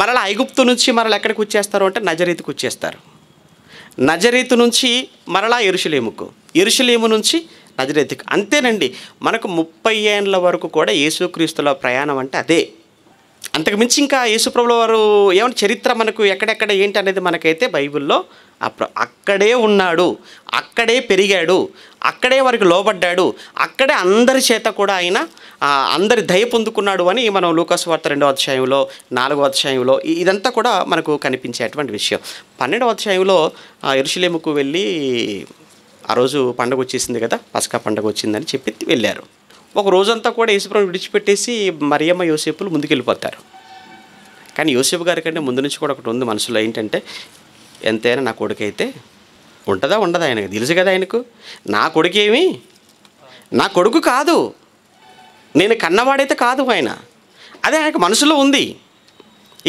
A: మరలా ఐగుప్తు నుంచి మరలా ఎక్కడికి వచ్చేస్తారు అంటే నజరీతికి వచ్చేస్తారు నజరీతు నుంచి మరలా ఎరుషులేముకు ఎరుషులేము నుంచి నజరేతుకు అంతేనండి మనకు ముప్పై ఏండ్ల వరకు కూడా యేసుక్రీస్తుల ప్రయాణం అంటే అదే అంతకుమించి ఇంకా యేసుప్రభుల వారు ఏమైనా చరిత్ర మనకు ఎక్కడెక్కడ ఏంటి అనేది మనకైతే బైబిల్లో అప్పుడు అక్కడే ఉన్నాడు అక్కడే పెరిగాడు అక్కడే వారికి లోబడ్డాడు అక్కడే అందరి చేత కూడా ఆయన అందరి దయ పొందుకున్నాడు అని మనం లూకస్ వార్త రెండవ అధ్యాయంలో నాలుగవ అధ్యాయంలో ఇదంతా కూడా మనకు కనిపించేటువంటి విషయం పన్నెండవ అధ్యాయంలో ఇరుషులేముకు వెళ్ళి ఆ రోజు పండుగ వచ్చేసింది కదా పసకా పండుగ వచ్చిందని చెప్పి వెళ్ళారు ఒక రోజంతా కూడా యేసుప్రభు విడిచిపెట్టేసి మరియమ్మ యోసేపులు ముందుకెళ్ళిపోతారు కానీ యోసేపు గారి కంటే ముందు నుంచి కూడా ఒకటి ఉంది మనసులో ఏంటంటే ఎంతైనా నా కొడుకైతే ఉంటుందా ఉండదా ఆయనకు తెలుసు కదా ఆయనకు నా కొడుకు ఏమి నా కొడుకు కాదు నేను కన్నవాడైతే కాదు ఆయన అదే ఆయనకు మనసులో ఉంది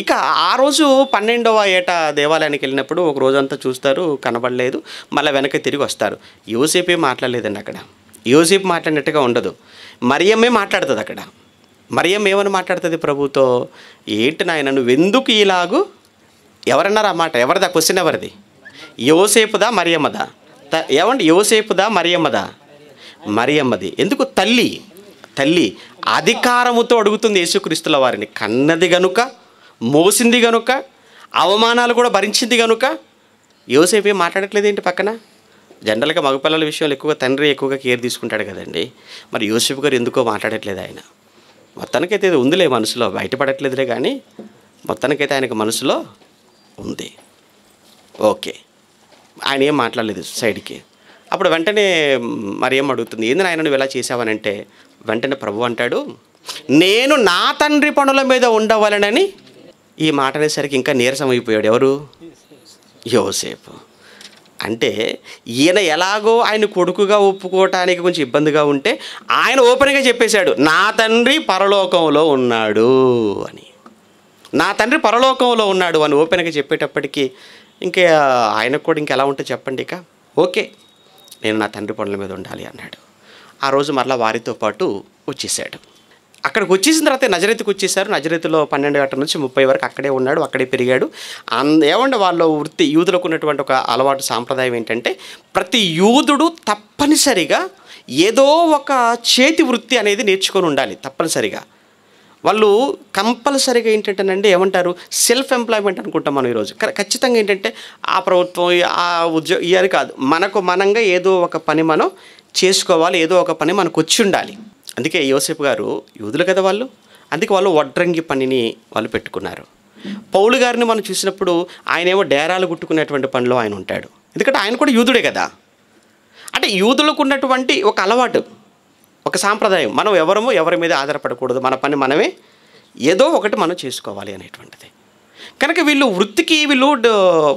A: ఇక ఆ రోజు పన్నెండవ ఏట దేవాలయానికి వెళ్ళినప్పుడు ఒక రోజంతా చూస్తారు కనబడలేదు మళ్ళీ వెనక్కి తిరిగి వస్తారు యూసేపే మాట్లాడలేదండి అక్కడ యూసేపు మాట్లాడినట్టుగా ఉండదు మరియమ్మే మాట్లాడుతుంది అక్కడ మరియమ్మ ఏమని మాట్లాడుతుంది ప్రభుతో ఏంటి నాయన ఎందుకు ఇలాగూ ఎవరన్నారు ఆ మాట ఎవరిదా క్వశ్చన్ ఎవరిది యోసేపుదా మరియమ్మదా త ఏమండి యోసేపుదా మరియమ్మదా మరియమ్మది ఎందుకు తల్లి తల్లి అధికారముతో అడుగుతుంది యేసుక్రీస్తుల వారిని కన్నది గనుక మోసింది గనుక అవమానాలు కూడా భరించింది గనుక యోసేపు ఏం మాట్లాడట్లేదు ఏంటి పక్కన జనరల్గా మగపిల్లల విషయంలో ఎక్కువగా తండ్రి ఎక్కువగా కేర్ తీసుకుంటాడు కదండి మరి యోసేపు గారు ఎందుకో మాట్లాడట్లేదు ఆయన మొత్తానికైతే ఇది ఉందిలే మనసులో బయటపడట్లేదులే కానీ మొత్తానికైతే ఆయనకు మనసులో ఉంది ఓకే ఆయన ఏం మాట్లాడలేదు సైడ్కి అప్పుడు వెంటనే మరి ఏం అడుగుతుంది ఏంది ఆయన నువ్వు ఎలా చేసావనంటే వెంటనే ప్రభు అంటాడు నేను నా తండ్రి పనుల మీద ఉండవలనని ఈ మాట అనేసరికి ఇంకా నీరసం అయిపోయాడు ఎవరు యోసేపు అంటే ఈయన ఎలాగో ఆయన కొడుకుగా ఒప్పుకోవటానికి కొంచెం ఇబ్బందిగా ఉంటే ఆయన ఓపెన్గా చెప్పేశాడు నా తండ్రి పరలోకంలో ఉన్నాడు అని నా తండ్రి పరలోకంలో ఉన్నాడు అని ఓపెన్గా చెప్పేటప్పటికీ ఇంకా ఆయనకు కూడా ఇంకెలా ఉంటే చెప్పండి ఇక ఓకే నేను నా తండ్రి పనుల మీద ఉండాలి అన్నాడు ఆ రోజు మరలా వారితో పాటు వచ్చేసాడు అక్కడికి వచ్చేసిన తర్వాత నజరేతికి వచ్చేసారు నజరేతిలో పన్నెండు గంటల నుంచి ముప్పై వరకు అక్కడే ఉన్నాడు అక్కడే పెరిగాడు ఏమంటే వాళ్ళ వృత్తి యూదులకు ఉన్నటువంటి ఒక అలవాటు సాంప్రదాయం ఏంటంటే ప్రతి యూదుడు తప్పనిసరిగా ఏదో ఒక చేతి వృత్తి అనేది నేర్చుకొని ఉండాలి తప్పనిసరిగా వాళ్ళు కంపల్సరీగా ఏంటంటేనండి ఏమంటారు సెల్ఫ్ ఎంప్లాయ్మెంట్ అనుకుంటాం మనం ఈరోజు ఖచ్చితంగా ఏంటంటే ఆ ప్రభుత్వం ఆ ఉద్యోగ ఇయర్ కాదు మనకు మనంగా ఏదో ఒక పని మనం చేసుకోవాలి ఏదో ఒక పని మనకు వచ్చి ఉండాలి అందుకే యోసేపు గారు యూదులు కదా వాళ్ళు అందుకే వాళ్ళు వడ్రంగి పనిని వాళ్ళు పెట్టుకున్నారు పౌలు గారిని మనం చూసినప్పుడు ఆయన ఏమో డేరాలు గుట్టుకునేటువంటి పనిలో ఆయన ఉంటాడు ఎందుకంటే ఆయన కూడా యూదుడే కదా అంటే యూదులకు ఉన్నటువంటి ఒక అలవాటు ఒక సాంప్రదాయం మనం ఎవరము ఎవరి మీద ఆధారపడకూడదు మన పని మనమే ఏదో ఒకటి మనం చేసుకోవాలి అనేటువంటిది కనుక వీళ్ళు వృత్తికి వీళ్ళు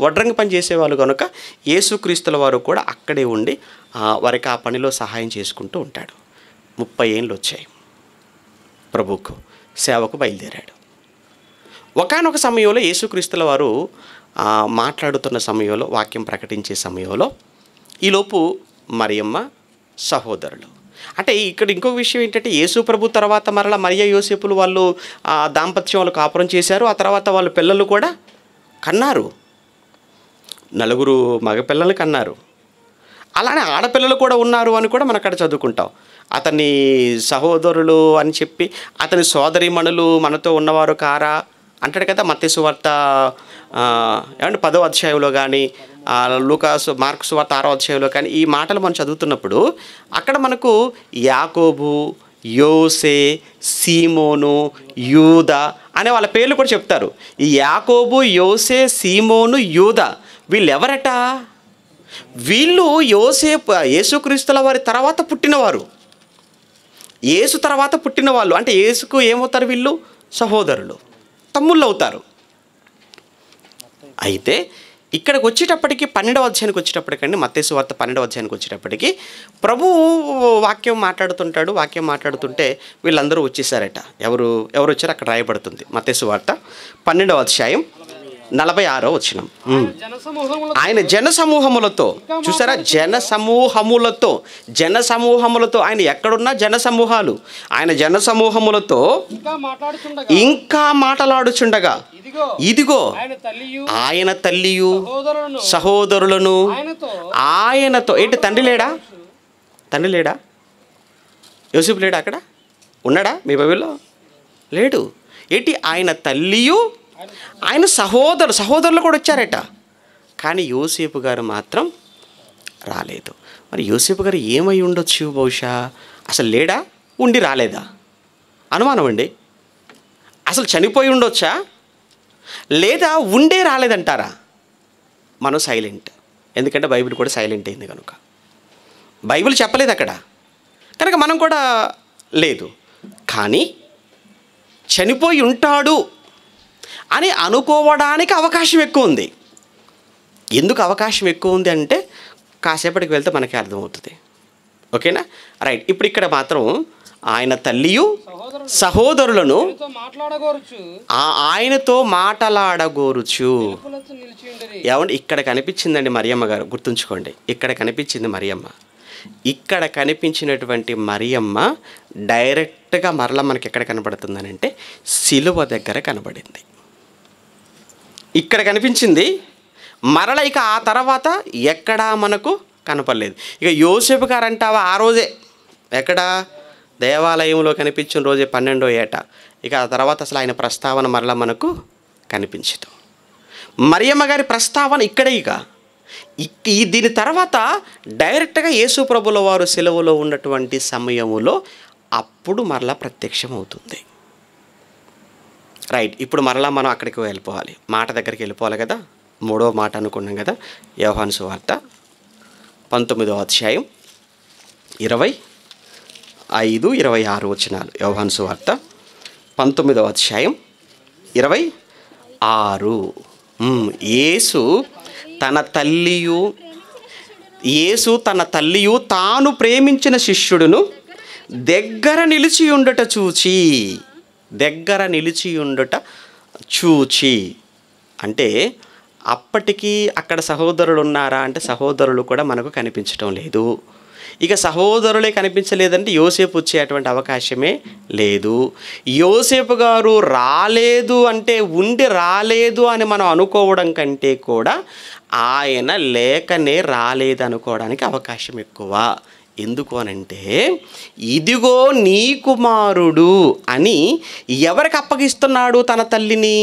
A: వడ్రంగి పని చేసేవాళ్ళు కనుక యేసుక్రీస్తుల వారు కూడా అక్కడే ఉండి వారికి ఆ పనిలో సహాయం చేసుకుంటూ ఉంటాడు ముప్పై ఏళ్ళు వచ్చాయి ప్రభుకు సేవకు బయలుదేరాడు ఒకనొక సమయంలో యేసుక్రీస్తుల వారు మాట్లాడుతున్న సమయంలో వాక్యం ప్రకటించే సమయంలో ఈలోపు మరియమ్మ సహోదరులు అంటే ఇక్కడ ఇంకొక విషయం ఏంటంటే యేసు ప్రభు తర్వాత మరలా మరియా యోసేపులు వాళ్ళు ఆ దాంపత్యం వాళ్ళు కాపురం చేశారు ఆ తర్వాత వాళ్ళ పిల్లలు కూడా కన్నారు నలుగురు మగపిల్లలు కన్నారు అలానే ఆడపిల్లలు కూడా ఉన్నారు అని కూడా మనం అక్కడ చదువుకుంటాం అతని సహోదరులు అని చెప్పి అతని సోదరిమణులు మనతో ఉన్నవారు కారా అంటాడు కదా మత్స్సువార్త ఏమంటే పదో అధ్యాయంలో కానీ లూకాస్ మార్క్స్ వార్త ఆరో అధ్యాయంలో కానీ ఈ మాటలు మనం చదువుతున్నప్పుడు అక్కడ మనకు యాకోబు యోసే సీమోను యూద అనే వాళ్ళ పేర్లు కూడా చెప్తారు ఈ యాకోబు యోసే సీమోను యూద వీళ్ళెవరట వీళ్ళు యోసే యేసుక్రీస్తుల వారి తర్వాత పుట్టినవారు యేసు తర్వాత పుట్టిన వాళ్ళు అంటే యేసుకు ఏమవుతారు వీళ్ళు సహోదరులు తమ్ముళ్ళు అవుతారు అయితే ఇక్కడికి వచ్చేటప్పటికి పన్నెండవ అధ్యాయానికి వచ్చేటప్పటికండి మత్తేసు వార్త పన్నెండవ అధ్యాయానికి వచ్చేటప్పటికి ప్రభు వాక్యం మాట్లాడుతుంటాడు వాక్యం మాట్లాడుతుంటే వీళ్ళందరూ వచ్చేసారట ఎవరు ఎవరు వచ్చారో అక్కడ రాయబడుతుంది మత్తేసు వార్త పన్నెండవ అధ్యాయం నలభై ఆరో వచ్చినాం ఆయన జన సమూహములతో చూసారా జన సమూహములతో జన సమూహములతో ఆయన ఎక్కడున్నా జన సమూహాలు ఆయన జన సమూహములతో ఇంకా మాట్లాడుచుండగా ఇదిగో ఆయన తల్లియు సహోదరులను ఆయనతో ఏంటి తండ్రి లేడా తండ్రి లేడా యోసిపు లేడా అక్కడ ఉన్నాడా మీ బబిల్లో లేడు ఏంటి ఆయన తల్లియు ఆయన సహోదరు సహోదరులు కూడా వచ్చారట కానీ యూసేపు గారు మాత్రం రాలేదు మరి యూసేపు గారు ఏమై ఉండొచ్చు బహుశా అసలు లేడా ఉండి రాలేదా అనుమానం అండి అసలు చనిపోయి ఉండొచ్చా లేదా ఉండే రాలేదంటారా మనం సైలెంట్ ఎందుకంటే బైబిల్ కూడా సైలెంట్ అయింది కనుక బైబిల్ చెప్పలేదు అక్కడ కనుక మనం కూడా లేదు కానీ చనిపోయి ఉంటాడు అని అనుకోవడానికి అవకాశం ఎక్కువ ఉంది ఎందుకు అవకాశం ఎక్కువ ఉంది అంటే కాసేపటికి వెళ్తే మనకి అర్థమవుతుంది ఓకేనా రైట్ ఇప్పుడు ఇక్కడ మాత్రం ఆయన తల్లియు సహోదరులను ఆయనతో మాటలాడగోరుచు ఏమంటే ఇక్కడ కనిపించిందండి మరియమ్మ గారు గుర్తుంచుకోండి ఇక్కడ కనిపించింది మరియమ్మ ఇక్కడ కనిపించినటువంటి మరియమ్మ డైరెక్ట్గా మరల మనకి ఎక్కడ కనబడుతుందని అంటే సిలువ దగ్గర కనబడింది ఇక్కడ కనిపించింది మరల ఇక ఆ తర్వాత ఎక్కడా మనకు కనపడలేదు ఇక యోసేపు గారు అంటావా ఆ రోజే ఎక్కడా దేవాలయంలో కనిపించిన రోజే పన్నెండో ఏట ఇక ఆ తర్వాత అసలు ఆయన ప్రస్తావన మరల మనకు కనిపించదు మరియమ్మ గారి ప్రస్తావన ఇక్కడే ఇక ఈ దీని తర్వాత డైరెక్ట్గా యేసు ప్రభుల వారు సెలవులో ఉన్నటువంటి సమయములో అప్పుడు మరలా అవుతుంది రైట్ ఇప్పుడు మరలా మనం అక్కడికి వెళ్ళిపోవాలి మాట దగ్గరికి వెళ్ళిపోవాలి కదా మూడవ మాట అనుకున్నాం కదా యోహాను సువార్త పంతొమ్మిదవ అధ్యాయం ఇరవై ఐదు ఇరవై ఆరు వచనాలు యోహాను సువార్త పంతొమ్మిదవ అధ్యాయం ఇరవై ఆరు ఏసు తన తల్లియు ఏసు తన తల్లియు తాను ప్రేమించిన శిష్యుడును దగ్గర నిలిచి ఉండట చూచి దగ్గర నిలిచి ఉండుట చూచి అంటే అప్పటికీ అక్కడ సహోదరులు ఉన్నారా అంటే సహోదరులు కూడా మనకు కనిపించడం లేదు ఇక సహోదరులే కనిపించలేదంటే యోసేపు వచ్చేటువంటి అవకాశమే లేదు యోసేపు గారు రాలేదు అంటే ఉండి రాలేదు అని మనం అనుకోవడం కంటే కూడా ఆయన లేకనే అనుకోవడానికి అవకాశం ఎక్కువ ఎందుకు అనంటే ఇదిగో నీ కుమారుడు అని ఎవరికి అప్పగిస్తున్నాడు తన తల్లిని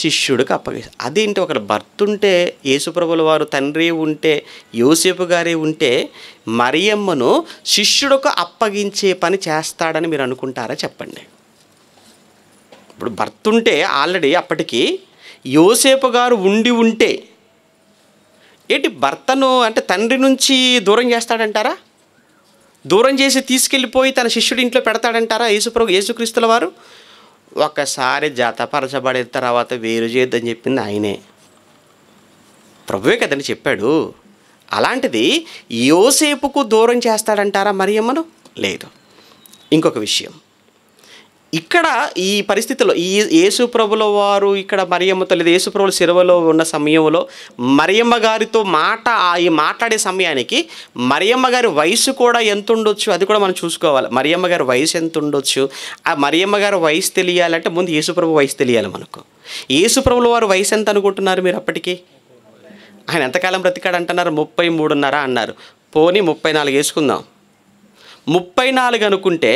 A: శిష్యుడికి అప్పగిస్తా అదేంటి ఒకరు భర్తుంటే ఉంటే యేసుప్రభుల వారు తండ్రి ఉంటే యోసేపు గారే ఉంటే మరియమ్మను శిష్యుడికి అప్పగించే పని చేస్తాడని మీరు అనుకుంటారా చెప్పండి ఇప్పుడు భర్త ఉంటే ఆల్రెడీ అప్పటికి యోసేపు గారు ఉండి ఉంటే ఏంటి భర్తను అంటే తండ్రి నుంచి దూరం చేస్తాడంటారా దూరం చేసి తీసుకెళ్ళిపోయి తన శిష్యుడి ఇంట్లో పెడతాడంటారా యేసుప్రభు యేసుక్రీస్తుల వారు ఒకసారి జాతపరచబడిన తర్వాత వేరు చేయొద్దని చెప్పింది ఆయనే ప్రభువే కదని చెప్పాడు అలాంటిది యోసేపుకు దూరం చేస్తాడంటారా మరి అమ్మను లేదు ఇంకొక విషయం ఇక్కడ ఈ పరిస్థితిలో ఈ యేసు ప్రభుల వారు ఇక్కడ మరియమ్మతో లేదా యేసు ప్రభుల శిరవలో ఉన్న సమయంలో మరియమ్మ గారితో మాట ఈ మాట్లాడే సమయానికి మరియమ్మ గారి వయసు కూడా ఎంత ఉండొచ్చు అది కూడా మనం చూసుకోవాలి మరియమ్మ గారి వయసు ఎంత ఉండొచ్చు ఆ మరియమ్మ గారి వయసు తెలియాలంటే ముందు యేసుప్రభు వయసు తెలియాలి మనకు యేసుప్రభుల వారు వయసు ఎంత అనుకుంటున్నారు మీరు అప్పటికి ఆయన ఎంతకాలం బ్రతికాడు అంటున్నారు ముప్పై మూడున్నర అన్నారు పోనీ ముప్పై నాలుగు వేసుకుందాం ముప్పై నాలుగు అనుకుంటే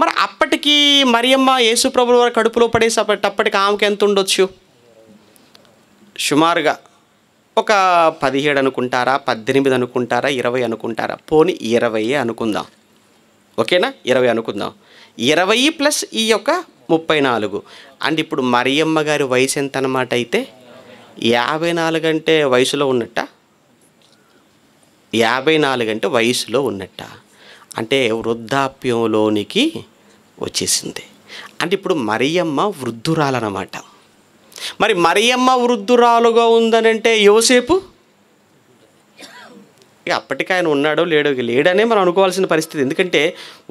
A: మరి అప్పటికి మరియమ్మ యేసుప్రభుల వారు కడుపులో పడేసేటప్పటికి ఆమెకి ఎంత ఉండొచ్చు సుమారుగా ఒక పదిహేడు అనుకుంటారా పద్దెనిమిది అనుకుంటారా ఇరవై అనుకుంటారా పోని ఇరవై అనుకుందాం ఓకేనా ఇరవై అనుకుందాం ఇరవై ప్లస్ ఈ యొక్క ముప్పై నాలుగు అండ్ ఇప్పుడు మరియమ్మ గారి వయసు ఎంత అనమాట అయితే యాభై నాలుగు అంటే వయసులో ఉన్నట్ట యాభై నాలుగు అంటే వయసులో ఉన్నట్టా అంటే వృద్ధాప్యంలోనికి వచ్చేసింది అంటే ఇప్పుడు మరియమ్మ వృద్ధురాలన్నమాట మరి మరియమ్మ వృద్ధురాలుగా ఉందని అంటే యువసేపు ఇక అప్పటికి ఆయన ఉన్నాడో లేడో లేడనే మనం అనుకోవాల్సిన పరిస్థితి ఎందుకంటే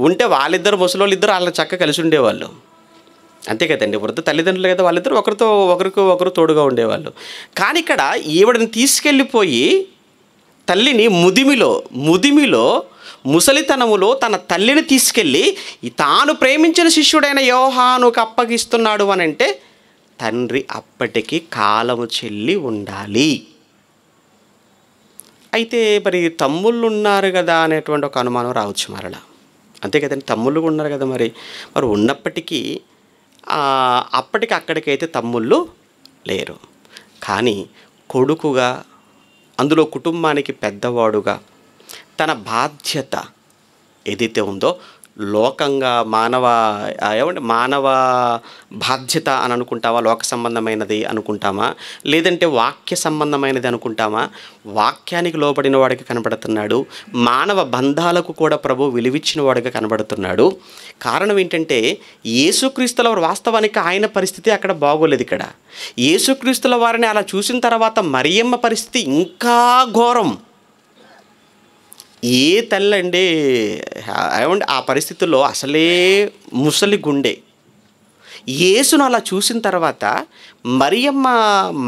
A: ఉంటే వాళ్ళిద్దరు ముసలోళ్ళు ఇద్దరు వాళ్ళని చక్కగా కలిసి ఉండేవాళ్ళు అంతే కదండి వృద్ధ తల్లిదండ్రులు కదా వాళ్ళిద్దరు ఒకరితో ఒకరికి ఒకరు తోడుగా ఉండేవాళ్ళు కానీ ఇక్కడ ఈవిడని తీసుకెళ్ళిపోయి తల్లిని ముదిమిలో ముదిమిలో ముసలితనములో తన తల్లిని తీసుకెళ్ళి తాను ప్రేమించిన శిష్యుడైన యోహానుకు అప్పగిస్తున్నాడు అని అంటే తండ్రి అప్పటికి కాలము చెల్లి ఉండాలి అయితే మరి తమ్ముళ్ళు ఉన్నారు కదా అనేటువంటి ఒక అనుమానం రావచ్చు మరలా అంతే కదండి తమ్ముళ్ళు ఉన్నారు కదా మరి మరి ఉన్నప్పటికీ అప్పటికి అక్కడికైతే తమ్ముళ్ళు లేరు కానీ కొడుకుగా అందులో కుటుంబానికి పెద్దవాడుగా తన బాధ్యత ఏదైతే ఉందో లోకంగా మానవ ఏమంటే మానవ బాధ్యత అని అనుకుంటావా లోక సంబంధమైనది అనుకుంటామా లేదంటే వాక్య సంబంధమైనది అనుకుంటామా వాక్యానికి లోబడిన వాడికి కనబడుతున్నాడు మానవ బంధాలకు కూడా ప్రభు విలువిచ్చిన వాడికి కనబడుతున్నాడు కారణం ఏంటంటే యేసుక్రీస్తుల వాస్తవానికి ఆయన పరిస్థితి అక్కడ బాగోలేదు ఇక్కడ యేసుక్రీస్తుల వారిని అలా చూసిన తర్వాత మరియమ్మ పరిస్థితి ఇంకా ఘోరం ఏ తల్లి ఏమంటే ఆ పరిస్థితుల్లో అసలే ముసలి గుండె యేసును అలా చూసిన తర్వాత మరియమ్మ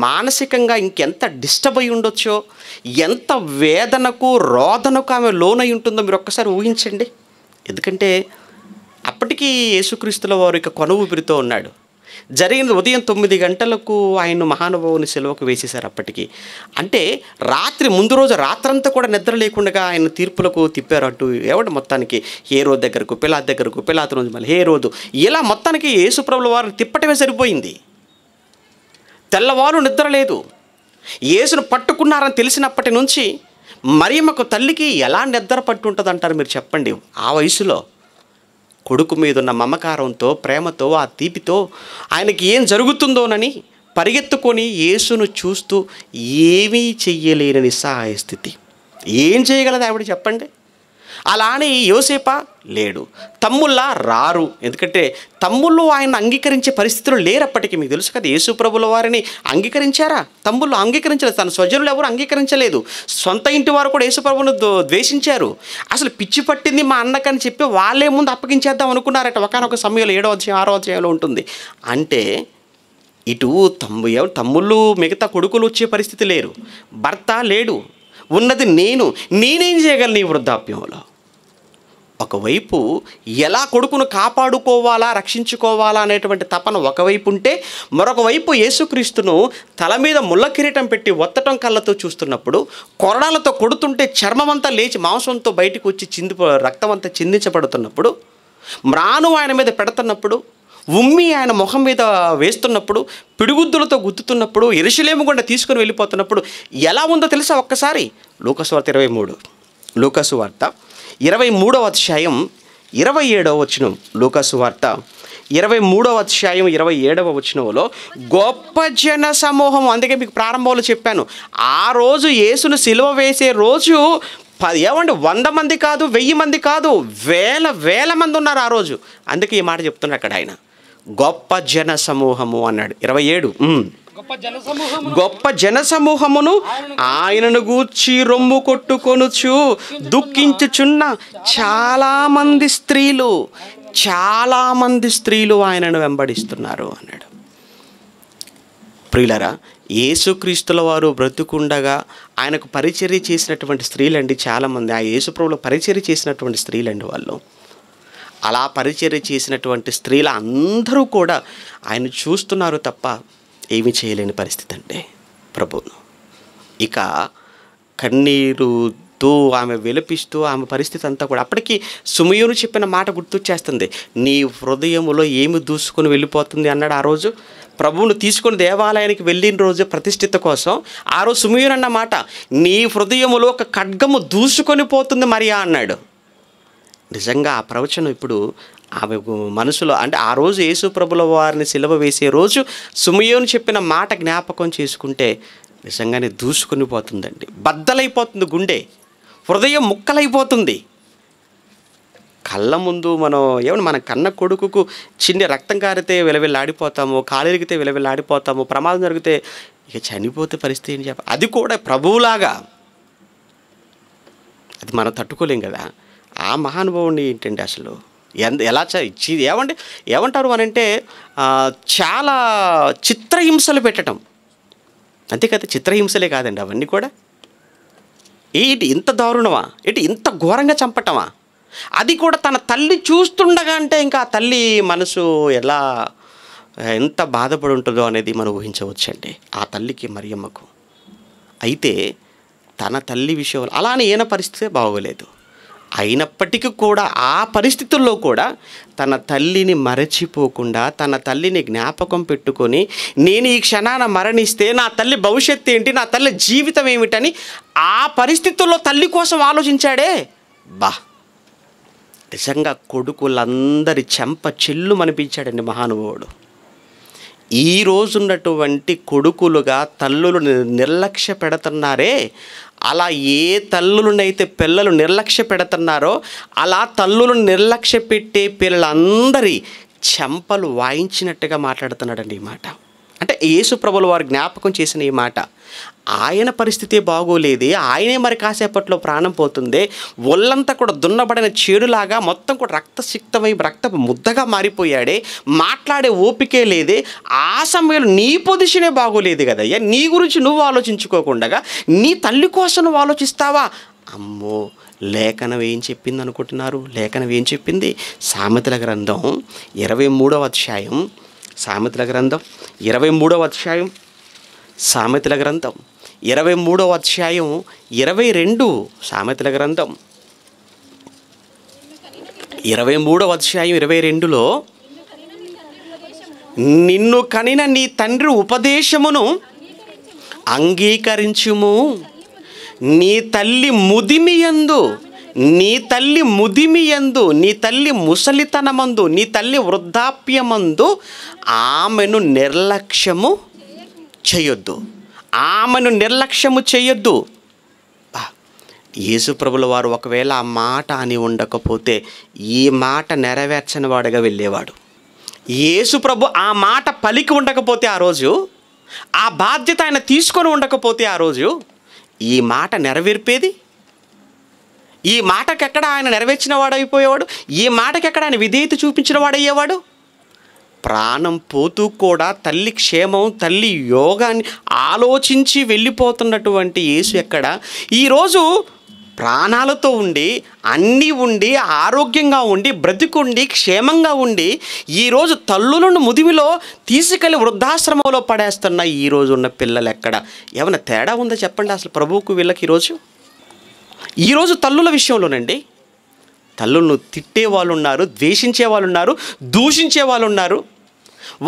A: మానసికంగా ఇంకెంత డిస్టర్బ్ అయి ఉండొచ్చో ఎంత వేదనకు రోదనకు ఆమె లోనై ఉంటుందో మీరు ఒక్కసారి ఊహించండి ఎందుకంటే అప్పటికీ యేసుక్రీస్తుల వారు ఇక కొను ఊపిరితో ఉన్నాడు జరిగిన ఉదయం తొమ్మిది గంటలకు ఆయన మహానుభావుని సెలవుకు వేసేశారు అప్పటికి అంటే రాత్రి ముందు రోజు రాత్రంతా కూడా నిద్ర లేకుండా ఆయన తీర్పులకు తిప్పారు అటు ఎవడు మొత్తానికి ఏ రోజు దగ్గరకు పిలాత్ దగ్గరకు పిలాత్ రోజు మళ్ళీ ఏ రోజు ఇలా మొత్తానికి యేసుప్రభుల వారిని తిప్పటమే సరిపోయింది తెల్లవారు నిద్ర లేదు ఏసును పట్టుకున్నారని తెలిసినప్పటి నుంచి మాకు తల్లికి ఎలా నిద్ర పట్టుంటుంది అంటారు మీరు చెప్పండి ఆ వయసులో కొడుకు మీద ఉన్న మమకారంతో ప్రేమతో ఆ తీపితో ఆయనకి ఏం జరుగుతుందోనని పరిగెత్తుకొని యేసును చూస్తూ ఏమీ చెయ్యలేని నిస్సహాయ స్థితి ఏం చేయగలదు ఆవిడ చెప్పండి అలా అని యోసేప లేడు తమ్ముళ్ళ రారు ఎందుకంటే తమ్ముళ్ళు ఆయన అంగీకరించే పరిస్థితులు లేరప్పటికీ మీకు తెలుసు కదా యేసు ప్రభుల వారిని అంగీకరించారా తమ్ముళ్ళు అంగీకరించలేదు తన స్వజనులు ఎవరు అంగీకరించలేదు సొంత ఇంటి వారు కూడా యేసుప్రభును ద్వేషించారు అసలు పిచ్చి పట్టింది మా అన్నకని చెప్పి వాళ్ళే ముందు అప్పగించేద్దాం అనుకున్నారట ఒకనొక సమయంలో ఏడో అధ్యాయం ఆరో అధ్యాయంలో ఉంటుంది అంటే ఇటు తమ్ము తమ్ముళ్ళు మిగతా కొడుకులు వచ్చే పరిస్థితి లేరు భర్త లేడు ఉన్నది నేను నేనేం చేయగలను ఈ వృద్ధాప్యంలో ఒకవైపు ఎలా కొడుకును కాపాడుకోవాలా రక్షించుకోవాలా అనేటువంటి తపన ఒకవైపు ఉంటే మరొక వైపు యేసుక్రీస్తును తల మీద ముళ్ళ కిరీటం పెట్టి ఒత్తటం కళ్ళతో చూస్తున్నప్పుడు కొరడాలతో కొడుతుంటే చర్మమంతా లేచి మాంసంతో బయటకు వచ్చి చింది రక్తమంతా చిందించబడుతున్నప్పుడు మ్రాను ఆయన మీద పెడుతున్నప్పుడు ఉమ్మి ఆయన ముఖం మీద వేస్తున్నప్పుడు పిడుగుద్దులతో గుద్దుతున్నప్పుడు ఎరుసలేము గుండ తీసుకుని వెళ్ళిపోతున్నప్పుడు ఎలా ఉందో తెలుసా ఒక్కసారి లూకసు వార్త ఇరవై మూడు లూకసు వార్త ఇరవై మూడవ అధ్యాయం ఇరవై ఏడవ వచనం లూకాసు వార్త ఇరవై మూడవ అధ్యాయం ఇరవై ఏడవ వచనంలో గొప్ప జన సమూహం అందుకే మీకు ప్రారంభంలో చెప్పాను ఆ రోజు యేసును సిలువ వేసే రోజు ఏమండి వంద మంది కాదు వెయ్యి మంది కాదు వేల వేల మంది ఉన్నారు ఆ రోజు అందుకే ఈ మాట చెప్తున్నారు అక్కడ ఆయన గొప్ప జన సమూహము అన్నాడు ఇరవై ఏడు గొప్ప జనసమూహమును ఆయనను గూర్చి రొమ్ము కొట్టుకొనుచు దుఃఖించుచున్న చాలామంది స్త్రీలు చాలామంది స్త్రీలు ఆయనను వెంబడిస్తున్నారు అన్నాడు ప్రియులరా యేసుక్రీస్తుల వారు బ్రతుకుండగా ఆయనకు పరిచర్య చేసినటువంటి స్త్రీలండి చాలామంది ఆ యేసుప్రభులు పరిచర్య చేసినటువంటి స్త్రీలండి వాళ్ళు అలా పరిచర్య చేసినటువంటి స్త్రీలు అందరూ కూడా ఆయన చూస్తున్నారు తప్ప ఏమి చేయలేని పరిస్థితి అంటే ప్రభు ఇక కన్నీరుతో ఆమె విలపిస్తూ ఆమె పరిస్థితి అంతా కూడా అప్పటికి సుమయును చెప్పిన మాట గుర్తొచ్చేస్తుంది నీ హృదయంలో ఏమి దూసుకొని వెళ్ళిపోతుంది అన్నాడు ఆ రోజు ప్రభువును తీసుకుని దేవాలయానికి వెళ్ళిన రోజు ప్రతిష్ఠిత కోసం ఆ రోజు సుమయును అన్న మాట నీ హృదయములో ఒక ఖడ్గము దూసుకొని పోతుంది మరియా అన్నాడు నిజంగా ఆ ప్రవచనం ఇప్పుడు ఆమె మనసులో అంటే ఆ రోజు యేసుప్రభుల వారిని సిలవ వేసే రోజు సుమయోని చెప్పిన మాట జ్ఞాపకం చేసుకుంటే నిజంగానే దూసుకుని పోతుందండి బద్దలైపోతుంది గుండె హృదయం ముక్కలైపోతుంది కళ్ళ ముందు మనం ఏమన్నా మన కన్న కొడుకుకు చిన్న రక్తం కారితే విలవిల్లాడిపోతాము కాలిరిగితే విలవిల్లాడిపోతాము ప్రమాదం జరిగితే ఇక చనిపోతే పరిస్థితి ఏం చెప్ప అది కూడా ప్రభువులాగా అది మనం తట్టుకోలేం కదా ఆ మహానుభావుని ఏంటండి అసలు ఎలా ఇచ్చి ఏమంటే ఏమంటారు అని అంటే చాలా చిత్రహింసలు పెట్టడం అంతే కదా చిత్రహింసలే కాదండి అవన్నీ కూడా ఏటి ఇంత దారుణమా ఏటి ఇంత ఘోరంగా చంపటమా అది కూడా తన తల్లి చూస్తుండగా అంటే ఇంకా ఆ తల్లి మనసు ఎలా ఎంత బాధపడి ఉంటుందో అనేది మనం ఊహించవచ్చండి ఆ తల్లికి మరియమ్మకు అయితే తన తల్లి విషయంలో అలానే ఈయన పరిస్థితే బాగోలేదు అయినప్పటికీ కూడా ఆ పరిస్థితుల్లో కూడా తన తల్లిని మరచిపోకుండా తన తల్లిని జ్ఞాపకం పెట్టుకొని నేను ఈ క్షణాన మరణిస్తే నా తల్లి భవిష్యత్తు ఏంటి నా తల్లి జీవితం ఏమిటని ఆ పరిస్థితుల్లో తల్లి కోసం ఆలోచించాడే బా నిజంగా కొడుకులందరి చెంప చెల్లు అనిపించాడండి మహానుభావుడు ఈ రోజున్నటువంటి కొడుకులుగా తల్లులు నిర్లక్ష్య పెడుతున్నారే అలా ఏ తల్లులనైతే పిల్లలు నిర్లక్ష్య పెడుతున్నారో అలా తల్లులను నిర్లక్ష్య పెట్టే పిల్లలందరి చెంపలు వాయించినట్టుగా మాట్లాడుతున్నాడండి ఈ మాట అంటే ప్రభులు వారు జ్ఞాపకం చేసిన ఈ మాట ఆయన పరిస్థితి బాగోలేదే ఆయనే మరి కాసేపట్లో ప్రాణం పోతుందే ఒళ్ళంతా కూడా దున్నబడిన చేడులాగా మొత్తం కూడా రక్తసిక్తమై రక్త ముద్దగా మారిపోయాడే మాట్లాడే ఓపికే లేదే ఆ సమయంలో నీ పొజిషనే బాగోలేదు కదయ్యా నీ గురించి నువ్వు ఆలోచించుకోకుండా నీ తల్లి కోసం నువ్వు ఆలోచిస్తావా అమ్మో లేఖనం ఏం చెప్పింది అనుకుంటున్నారు లేఖనం ఏం చెప్పింది సామెతల గ్రంథం ఇరవై మూడవ అధ్యాయం సామెతల గ్రంథం ఇరవై మూడవ అధ్యాయం సామెతల గ్రంథం ఇరవై మూడవ అధ్యాయం ఇరవై రెండు సామెతల గ్రంథం ఇరవై మూడవ అధ్యాయం ఇరవై రెండులో నిన్ను కనిన నీ తండ్రి ఉపదేశమును అంగీకరించుము నీ తల్లి ముదిమియందు నీ తల్లి ముదిమియందు నీ తల్లి ముసలితనమందు నీ తల్లి వృద్ధాప్యమందు ఆమెను నిర్లక్ష్యము చేయొద్దు ఆమెను నిర్లక్ష్యము చేయొద్దు యేసుప్రభుల వారు ఒకవేళ ఆ మాట అని ఉండకపోతే ఈ మాట నెరవేర్చని వాడుగా వెళ్ళేవాడు యేసుప్రభు ఆ మాట పలికి ఉండకపోతే ఆ రోజు ఆ బాధ్యత ఆయన తీసుకొని ఉండకపోతే ఆ రోజు ఈ మాట నెరవేర్పేది ఈ మాటకెక్కడ ఆయన నెరవేర్చిన వాడైపోయేవాడు ఈ మాటకెక్కడ ఆయన విధేయత చూపించిన వాడయ్యేవాడు ప్రాణం పోతూ కూడా తల్లి క్షేమం తల్లి యోగాన్ని ఆలోచించి వెళ్ళిపోతున్నటువంటి యేసు ఎక్కడ ఈరోజు ప్రాణాలతో ఉండి అన్నీ ఉండి ఆరోగ్యంగా ఉండి బ్రతికుండి క్షేమంగా ఉండి ఈరోజు తల్లులను ముదిమిలో తీసుకెళ్ళి వృద్ధాశ్రమంలో పడేస్తున్న ఈరోజు ఉన్న పిల్లలు ఎక్కడ ఏమైనా తేడా ఉందా చెప్పండి అసలు ప్రభువుకు వీళ్ళకి ఈరోజు ఈరోజు తల్లుల విషయంలోనండి తల్లులను తిట్టే వాళ్ళు ఉన్నారు ద్వేషించే వాళ్ళు ఉన్నారు దూషించే వాళ్ళు ఉన్నారు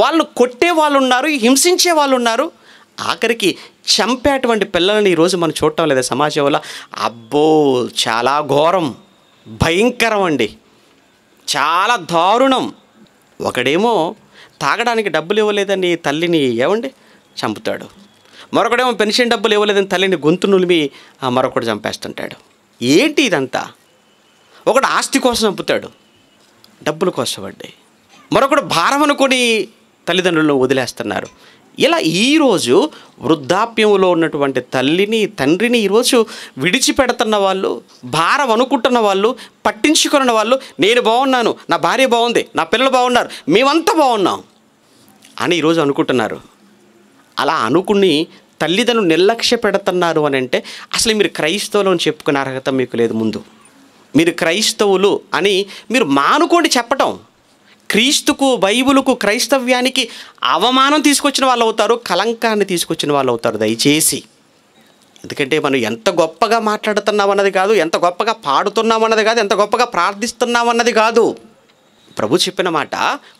A: వాళ్ళను కొట్టే వాళ్ళు ఉన్నారు హింసించే వాళ్ళు ఉన్నారు ఆఖరికి చంపేటువంటి పిల్లలని ఈరోజు మనం చూడటం లేదా సమాజంలో అబ్బో చాలా ఘోరం భయంకరం అండి చాలా దారుణం ఒకడేమో తాగడానికి డబ్బులు ఇవ్వలేదని తల్లిని ఏమండి చంపుతాడు మరొకడేమో పెన్షన్ డబ్బులు ఇవ్వలేదని తల్లిని గొంతు నులిమి మరొకడు చంపేస్తుంటాడు ఏంటి ఇదంతా ఒకడు ఆస్తి కోసం చంపుతాడు డబ్బుల కోసం అండి మరొకడు భారం అనుకొని తల్లిదండ్రులను వదిలేస్తున్నారు ఇలా ఈరోజు వృద్ధాప్యంలో ఉన్నటువంటి తల్లిని తండ్రిని ఈరోజు విడిచిపెడుతున్న వాళ్ళు భారం అనుకుంటున్న వాళ్ళు పట్టించుకున్న వాళ్ళు నేను బాగున్నాను నా భార్య బాగుంది నా పిల్లలు బాగున్నారు మేమంతా బాగున్నాం అని ఈరోజు అనుకుంటున్నారు అలా అనుకుని తల్లిదండ్రులు నిర్లక్ష్య పెడుతున్నారు అని అంటే అసలు మీరు క్రైస్తవులను చెప్పుకునే అర్హత మీకు లేదు ముందు మీరు క్రైస్తవులు అని మీరు మానుకోండి చెప్పటం క్రీస్తుకు బైబులుకు క్రైస్తవ్యానికి అవమానం తీసుకొచ్చిన వాళ్ళు అవుతారు కలంకాన్ని తీసుకొచ్చిన వాళ్ళు అవుతారు దయచేసి ఎందుకంటే మనం ఎంత గొప్పగా మాట్లాడుతున్నాం అన్నది కాదు ఎంత గొప్పగా పాడుతున్నాం అన్నది కాదు ఎంత గొప్పగా ప్రార్థిస్తున్నాం అన్నది కాదు ప్రభు చెప్పిన మాట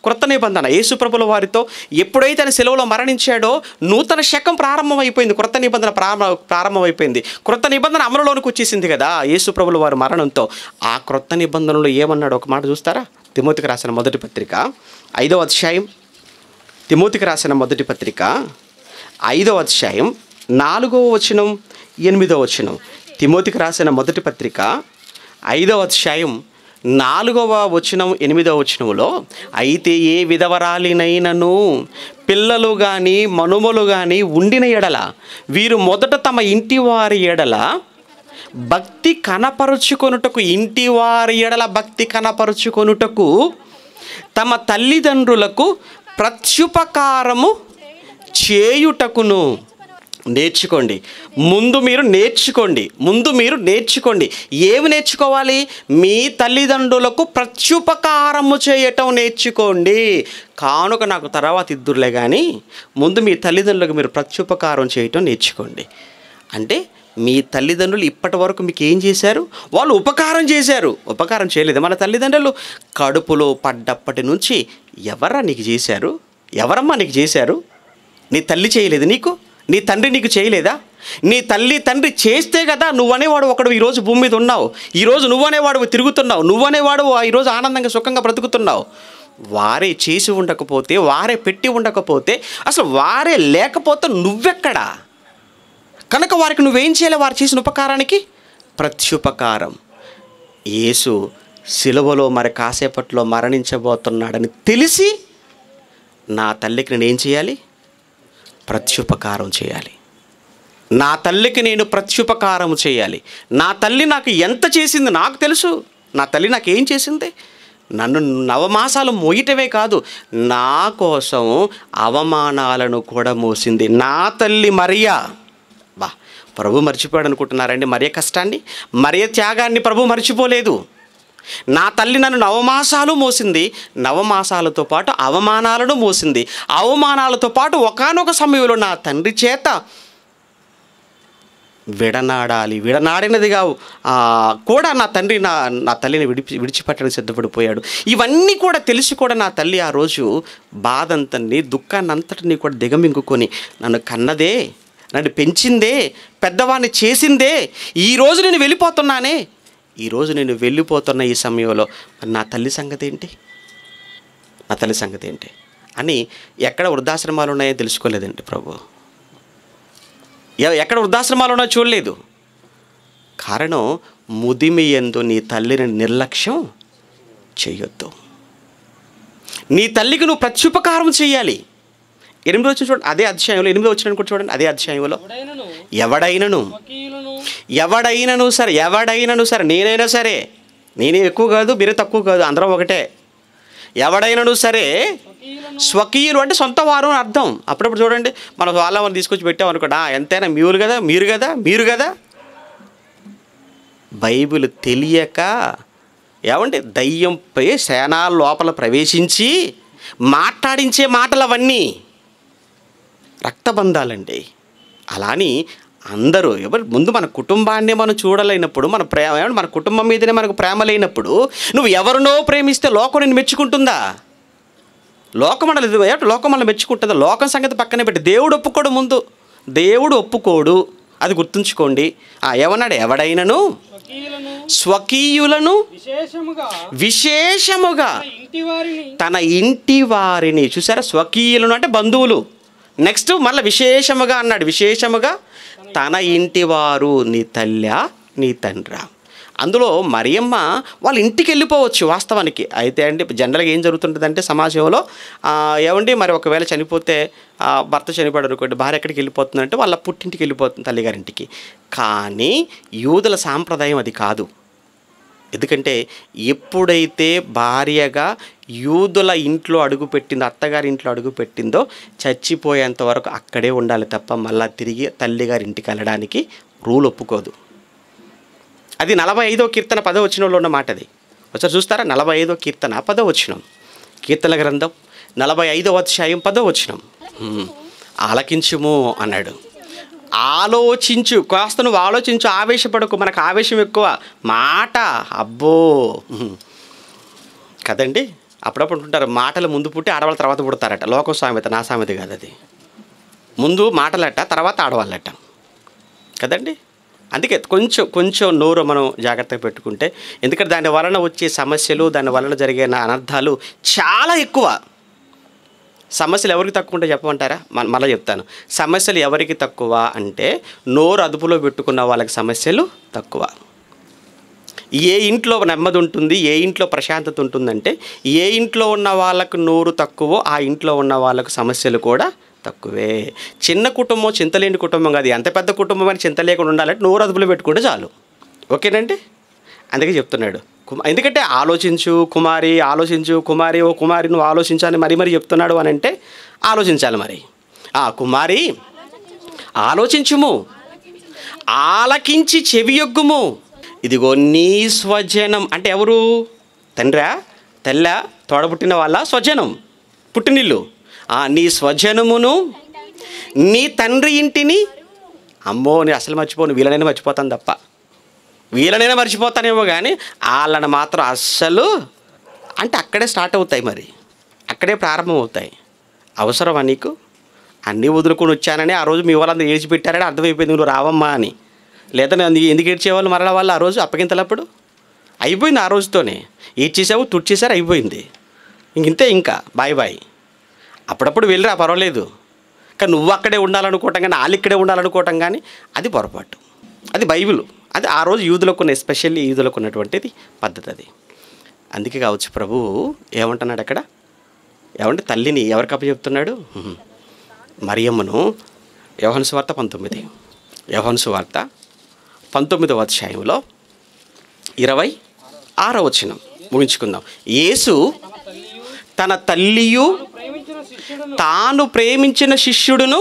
A: క్రొత్త నిబంధన యేసుప్రభుల వారితో ఎప్పుడైతే ఆయన సెలవులో మరణించాడో నూతన శకం ప్రారంభమైపోయింది క్రొత్త నిబంధన ప్రారంభ ప్రారంభమైపోయింది క్రొత్త నిబంధన అమలులోనికి వచ్చేసింది కదా యేసుప్రభుల వారి మరణంతో ఆ క్రొత్త నిబంధనలు ఏమన్నాడు ఒక మాట చూస్తారా తిమోతికి రాసిన మొదటి పత్రిక ఐదవ అధ్యాయం తిమోతికి రాసిన మొదటి పత్రిక ఐదవ అధ్యాయం నాలుగవ వచనం ఎనిమిదో వచనం తిమోతికి రాసిన మొదటి పత్రిక ఐదవ అధ్యాయం నాలుగవ వచనం ఎనిమిదవ వచనంలో అయితే ఏ విధవరాలినైనను పిల్లలు కానీ మనుమలు కానీ ఉండిన ఎడల వీరు మొదట తమ ఇంటి వారి ఎడల భక్తి కనపరుచుకొనుటకు ఇంటి వారి ఎడల భక్తి కనపరుచుకొనుటకు తమ తల్లిదండ్రులకు ప్రత్యుపకారము చేయుటకును నేర్చుకోండి ముందు మీరు నేర్చుకోండి ముందు మీరు నేర్చుకోండి ఏమి నేర్చుకోవాలి మీ తల్లిదండ్రులకు ప్రత్యుపకారము చేయటం నేర్చుకోండి కానుక నాకు తర్వాత ఇద్దురులే కానీ ముందు మీ తల్లిదండ్రులకు మీరు ప్రత్యుపకారం చేయటం నేర్చుకోండి అంటే మీ తల్లిదండ్రులు ఇప్పటి వరకు మీకు ఏం చేశారు వాళ్ళు ఉపకారం చేశారు ఉపకారం చేయలేదు మన తల్లిదండ్రులు కడుపులో పడ్డప్పటి నుంచి ఎవరా నీకు చేశారు ఎవరమ్మా నీకు చేశారు నీ తల్లి చేయలేదు నీకు నీ తండ్రి నీకు చేయలేదా నీ తల్లి తండ్రి చేస్తే కదా నువ్వనేవాడు ఒకడు ఈరోజు భూమి మీద ఉన్నావు ఈరోజు నువ్వనేవాడు తిరుగుతున్నావు నువ్వనేవాడు ఈరోజు ఆనందంగా సుఖంగా బ్రతుకుతున్నావు వారే చేసి ఉండకపోతే వారే పెట్టి ఉండకపోతే అసలు వారే లేకపోతే నువ్వెక్కడా కనుక వారికి నువ్వేం చేయాలి వారు చేసిన ఉపకారానికి ప్రత్యుపకారం యేసు సిలువలో మరి కాసేపట్లో మరణించబోతున్నాడని తెలిసి నా తల్లికి నేను ఏం చేయాలి ప్రత్యుపకారం చేయాలి నా తల్లికి నేను ప్రత్యుపకారం చేయాలి నా తల్లి నాకు ఎంత చేసింది నాకు తెలుసు నా తల్లి నాకు ఏం చేసింది నన్ను నవమాసాలు మోయటమే కాదు నా కోసం అవమానాలను కూడా మోసింది నా తల్లి మరియా బా ప్రభు మర్చిపోయాడు అనుకుంటున్నారండి మరియ కష్టాన్ని మరియ త్యాగాన్ని ప్రభు మర్చిపోలేదు నా తల్లి నన్ను నవమాసాలు మోసింది నవమాసాలతో పాటు అవమానాలను మోసింది అవమానాలతో పాటు ఒకనొక సమయంలో నా తండ్రి చేత విడనాడాలి విడనాడినది కావు కూడా నా తండ్రి నా నా తల్లిని విడిచి విడిచిపెట్టడం సిద్ధపడిపోయాడు ఇవన్నీ కూడా తెలిసి కూడా నా తల్లి ఆ రోజు బాధంతని దుఃఖాన్నంతటిని కూడా దిగమింగుకొని నన్ను కన్నదే నన్ను పెంచిందే పెద్దవాడిని చేసిందే ఈరోజు నేను వెళ్ళిపోతున్నానే ఈరోజు నేను వెళ్ళిపోతున్న ఈ సమయంలో నా తల్లి సంగతి ఏంటి నా తల్లి సంగతి ఏంటి అని ఎక్కడ వృద్ధాశ్రమాలు ఉన్నాయో తెలుసుకోలేదండి ప్రభు ఎక్కడ వృద్ధాశ్రమాలు ఉన్నాయో చూడలేదు కారణం ముదిమి ఎందు నీ తల్లిని నిర్లక్ష్యం చేయొద్దు నీ తల్లికి నువ్వు ప్రత్యుపకారం చేయాలి ఎనిమిది వచ్చిన చూడండి అదే అధ్యాయంలో ఎనిమిది వచ్చిన కూడా చూడండి అదే అధ్యాయంలో ఎవడైనను ఎవడైనను సరే ఎవడైనను సరే నేనైనా సరే నేనే ఎక్కువ కాదు మీరే తక్కువ కాదు అందరం ఒకటే ఎవడైనను సరే స్వకీయులు అంటే సొంత వారు అర్థం అప్పుడప్పుడు చూడండి మనం వాళ్ళ మనం తీసుకొచ్చి పెట్టాం అనుకోండి ఎంతైనా మీరు కదా మీరు కదా మీరు కదా బైబిల్ తెలియక ఏమంటే దయ్యంపై సేనా లోపల ప్రవేశించి మాట్లాడించే మాటలు అవన్నీ రక్తబంధాలండి అలాని అందరూ ఎవరు ముందు మన కుటుంబాన్ని మనం చూడలేనప్పుడు మన ప్రేమ మన కుటుంబం మీదనే మనకు ప్రేమ లేనప్పుడు నువ్వు ఎవరినో ప్రేమిస్తే లోకం నేను మెచ్చుకుంటుందా లోకం మనల్ని లోకం మనల్ని మెచ్చుకుంటుందా లోకం సంగతి పక్కనే పెట్టి దేవుడు ఒప్పుకోడు ముందు దేవుడు ఒప్పుకోడు అది గుర్తుంచుకోండి ఆ ఏమన్నాడు ఎవడైనను స్వకీయులను విశేషముగా తన ఇంటి వారిని చూసారా స్వకీయులను అంటే బంధువులు నెక్స్ట్ మళ్ళీ విశేషముగా అన్నాడు విశేషముగా తన ఇంటివారు నీ తల్లి నీ తండ్రా అందులో మరియమ్మ వాళ్ళ ఇంటికి వెళ్ళిపోవచ్చు వాస్తవానికి అయితే అండి జనరల్గా ఏం జరుగుతుంటుందంటే సమాజంలో ఏమండి మరి ఒకవేళ చనిపోతే భర్త చనిపోయాడు అనుకోండి భార్య ఎక్కడికి వెళ్ళిపోతుందంటే వాళ్ళ పుట్టింటికి వెళ్ళిపోతుంది తల్లిగారింటికి కానీ యూదుల సాంప్రదాయం అది కాదు ఎందుకంటే ఎప్పుడైతే భార్యగా యూదుల ఇంట్లో అడుగుపెట్టిందో అత్తగారి ఇంట్లో అడుగుపెట్టిందో చచ్చిపోయేంత వరకు అక్కడే ఉండాలి తప్ప మళ్ళీ తిరిగి తల్లిగారి ఇంటికి వెళ్ళడానికి రూల్ ఒప్పుకోదు అది నలభై ఐదో కీర్తన పదో వచనంలో ఉన్న మాట అది ఒకసారి చూస్తారా నలభై ఐదో కీర్తన పదో వచనం కీర్తన గ్రంథం నలభై ఐదో అధ్యాయం పదో వచ్చినాం ఆలకించుము అన్నాడు ఆలోచించు కాస్త నువ్వు ఆలోచించు ఆవేశపడకు మనకు ఆవేశం ఎక్కువ మాట అబ్బో కదండి అప్పుడప్పుడు ఉంటారు మాటలు ముందు పుట్టి ఆడవాళ్ళ తర్వాత పుడతారట లోకం సామెత నా సామెత కాదు అది ముందు మాటలట తర్వాత ఆడవాళ్ళట కదండి అందుకే కొంచెం కొంచెం నోరు మనం జాగ్రత్తగా పెట్టుకుంటే ఎందుకంటే దాని వలన వచ్చే సమస్యలు దాని వలన జరిగే అనర్థాలు చాలా ఎక్కువ సమస్యలు ఎవరికి తక్కువ ఉంటే చెప్పమంటారా మళ్ళీ చెప్తాను సమస్యలు ఎవరికి తక్కువ అంటే నోరు అదుపులో పెట్టుకున్న వాళ్ళకి సమస్యలు తక్కువ ఏ ఇంట్లో నెమ్మది ఉంటుంది ఏ ఇంట్లో ప్రశాంతత ఉంటుందంటే ఏ ఇంట్లో ఉన్న వాళ్ళకు నోరు తక్కువో ఆ ఇంట్లో ఉన్న వాళ్ళకు సమస్యలు కూడా తక్కువే చిన్న కుటుంబం చింతలేని కుటుంబం కాదు ఎంత పెద్ద కుటుంబం అని చింత లేకుండా ఉండాలంటే నోరు అదుపులో పెట్టుకుంటే చాలు ఓకేనండి అందుకే చెప్తున్నాడు ఎందుకంటే ఆలోచించు కుమారి ఆలోచించు కుమారి ఓ కుమారి నువ్వు ఆలోచించాలని మరీ మరీ చెప్తున్నాడు అని అంటే ఆలోచించాలి మరి ఆ కుమారి ఆలోచించుము ఆలకించి చెవియొగ్గుము ఇదిగో నీ స్వజనం అంటే ఎవరు తండ్రా తెల్ల తోడబుట్టిన వాళ్ళ స్వజనం పుట్టినిల్లు నీ స్వజనమును నీ తండ్రి ఇంటిని అమ్మో నేను అసలు మర్చిపోను వీళ్ళనైనా మర్చిపోతాను తప్ప వీళ్ళనైనా మర్చిపోతానేమో కానీ వాళ్ళని మాత్రం అస్సలు అంటే అక్కడే స్టార్ట్ అవుతాయి మరి అక్కడే ప్రారంభం అవుతాయి అవసరమా నీకు అన్నీ వదులుకొని వచ్చానని ఆ రోజు మీ వాళ్ళందరూ ఏడ్చి పెట్టారని అర్థమైపోయింది నువ్వు రావమ్మా అని లేదా ఎందుకు ఏడ్చేవాళ్ళు మరల వాళ్ళు ఆ రోజు అప్పగింతలప్పుడు అయిపోయింది ఆ రోజుతోనే ఏడ్చేసావు తుడిచేసారు అయిపోయింది ఇంతే ఇంకా బాయ్ బాయ్ అప్పుడప్పుడు వెళ్ళిరా పర్వాలేదు కానీ నువ్వు అక్కడే ఉండాలనుకోవటం కానీ వాళ్ళు ఇక్కడే ఉండాలనుకోవటం కానీ అది పొరపాటు అది బైబిల్ అది ఆ రోజు యూదులకు ఉన్న ఎస్పెషల్లీ యూదులకు ఉన్నటువంటిది పద్ధతి అది అందుకే కావచ్చు ప్రభువు ఏమంటున్నాడు అక్కడ ఏమంటే తల్లిని ఎవరికి అప్పచెప్తున్నాడు మరియమ్మను యోహన్సు వార్త పంతొమ్మిది యోహన్సు వార్త పంతొమ్మిదవ అధ్యాయంలో ఇరవై ఆరో వచనం ముగించుకుందాం యేసు తన తల్లియు తాను ప్రేమించిన శిష్యుడును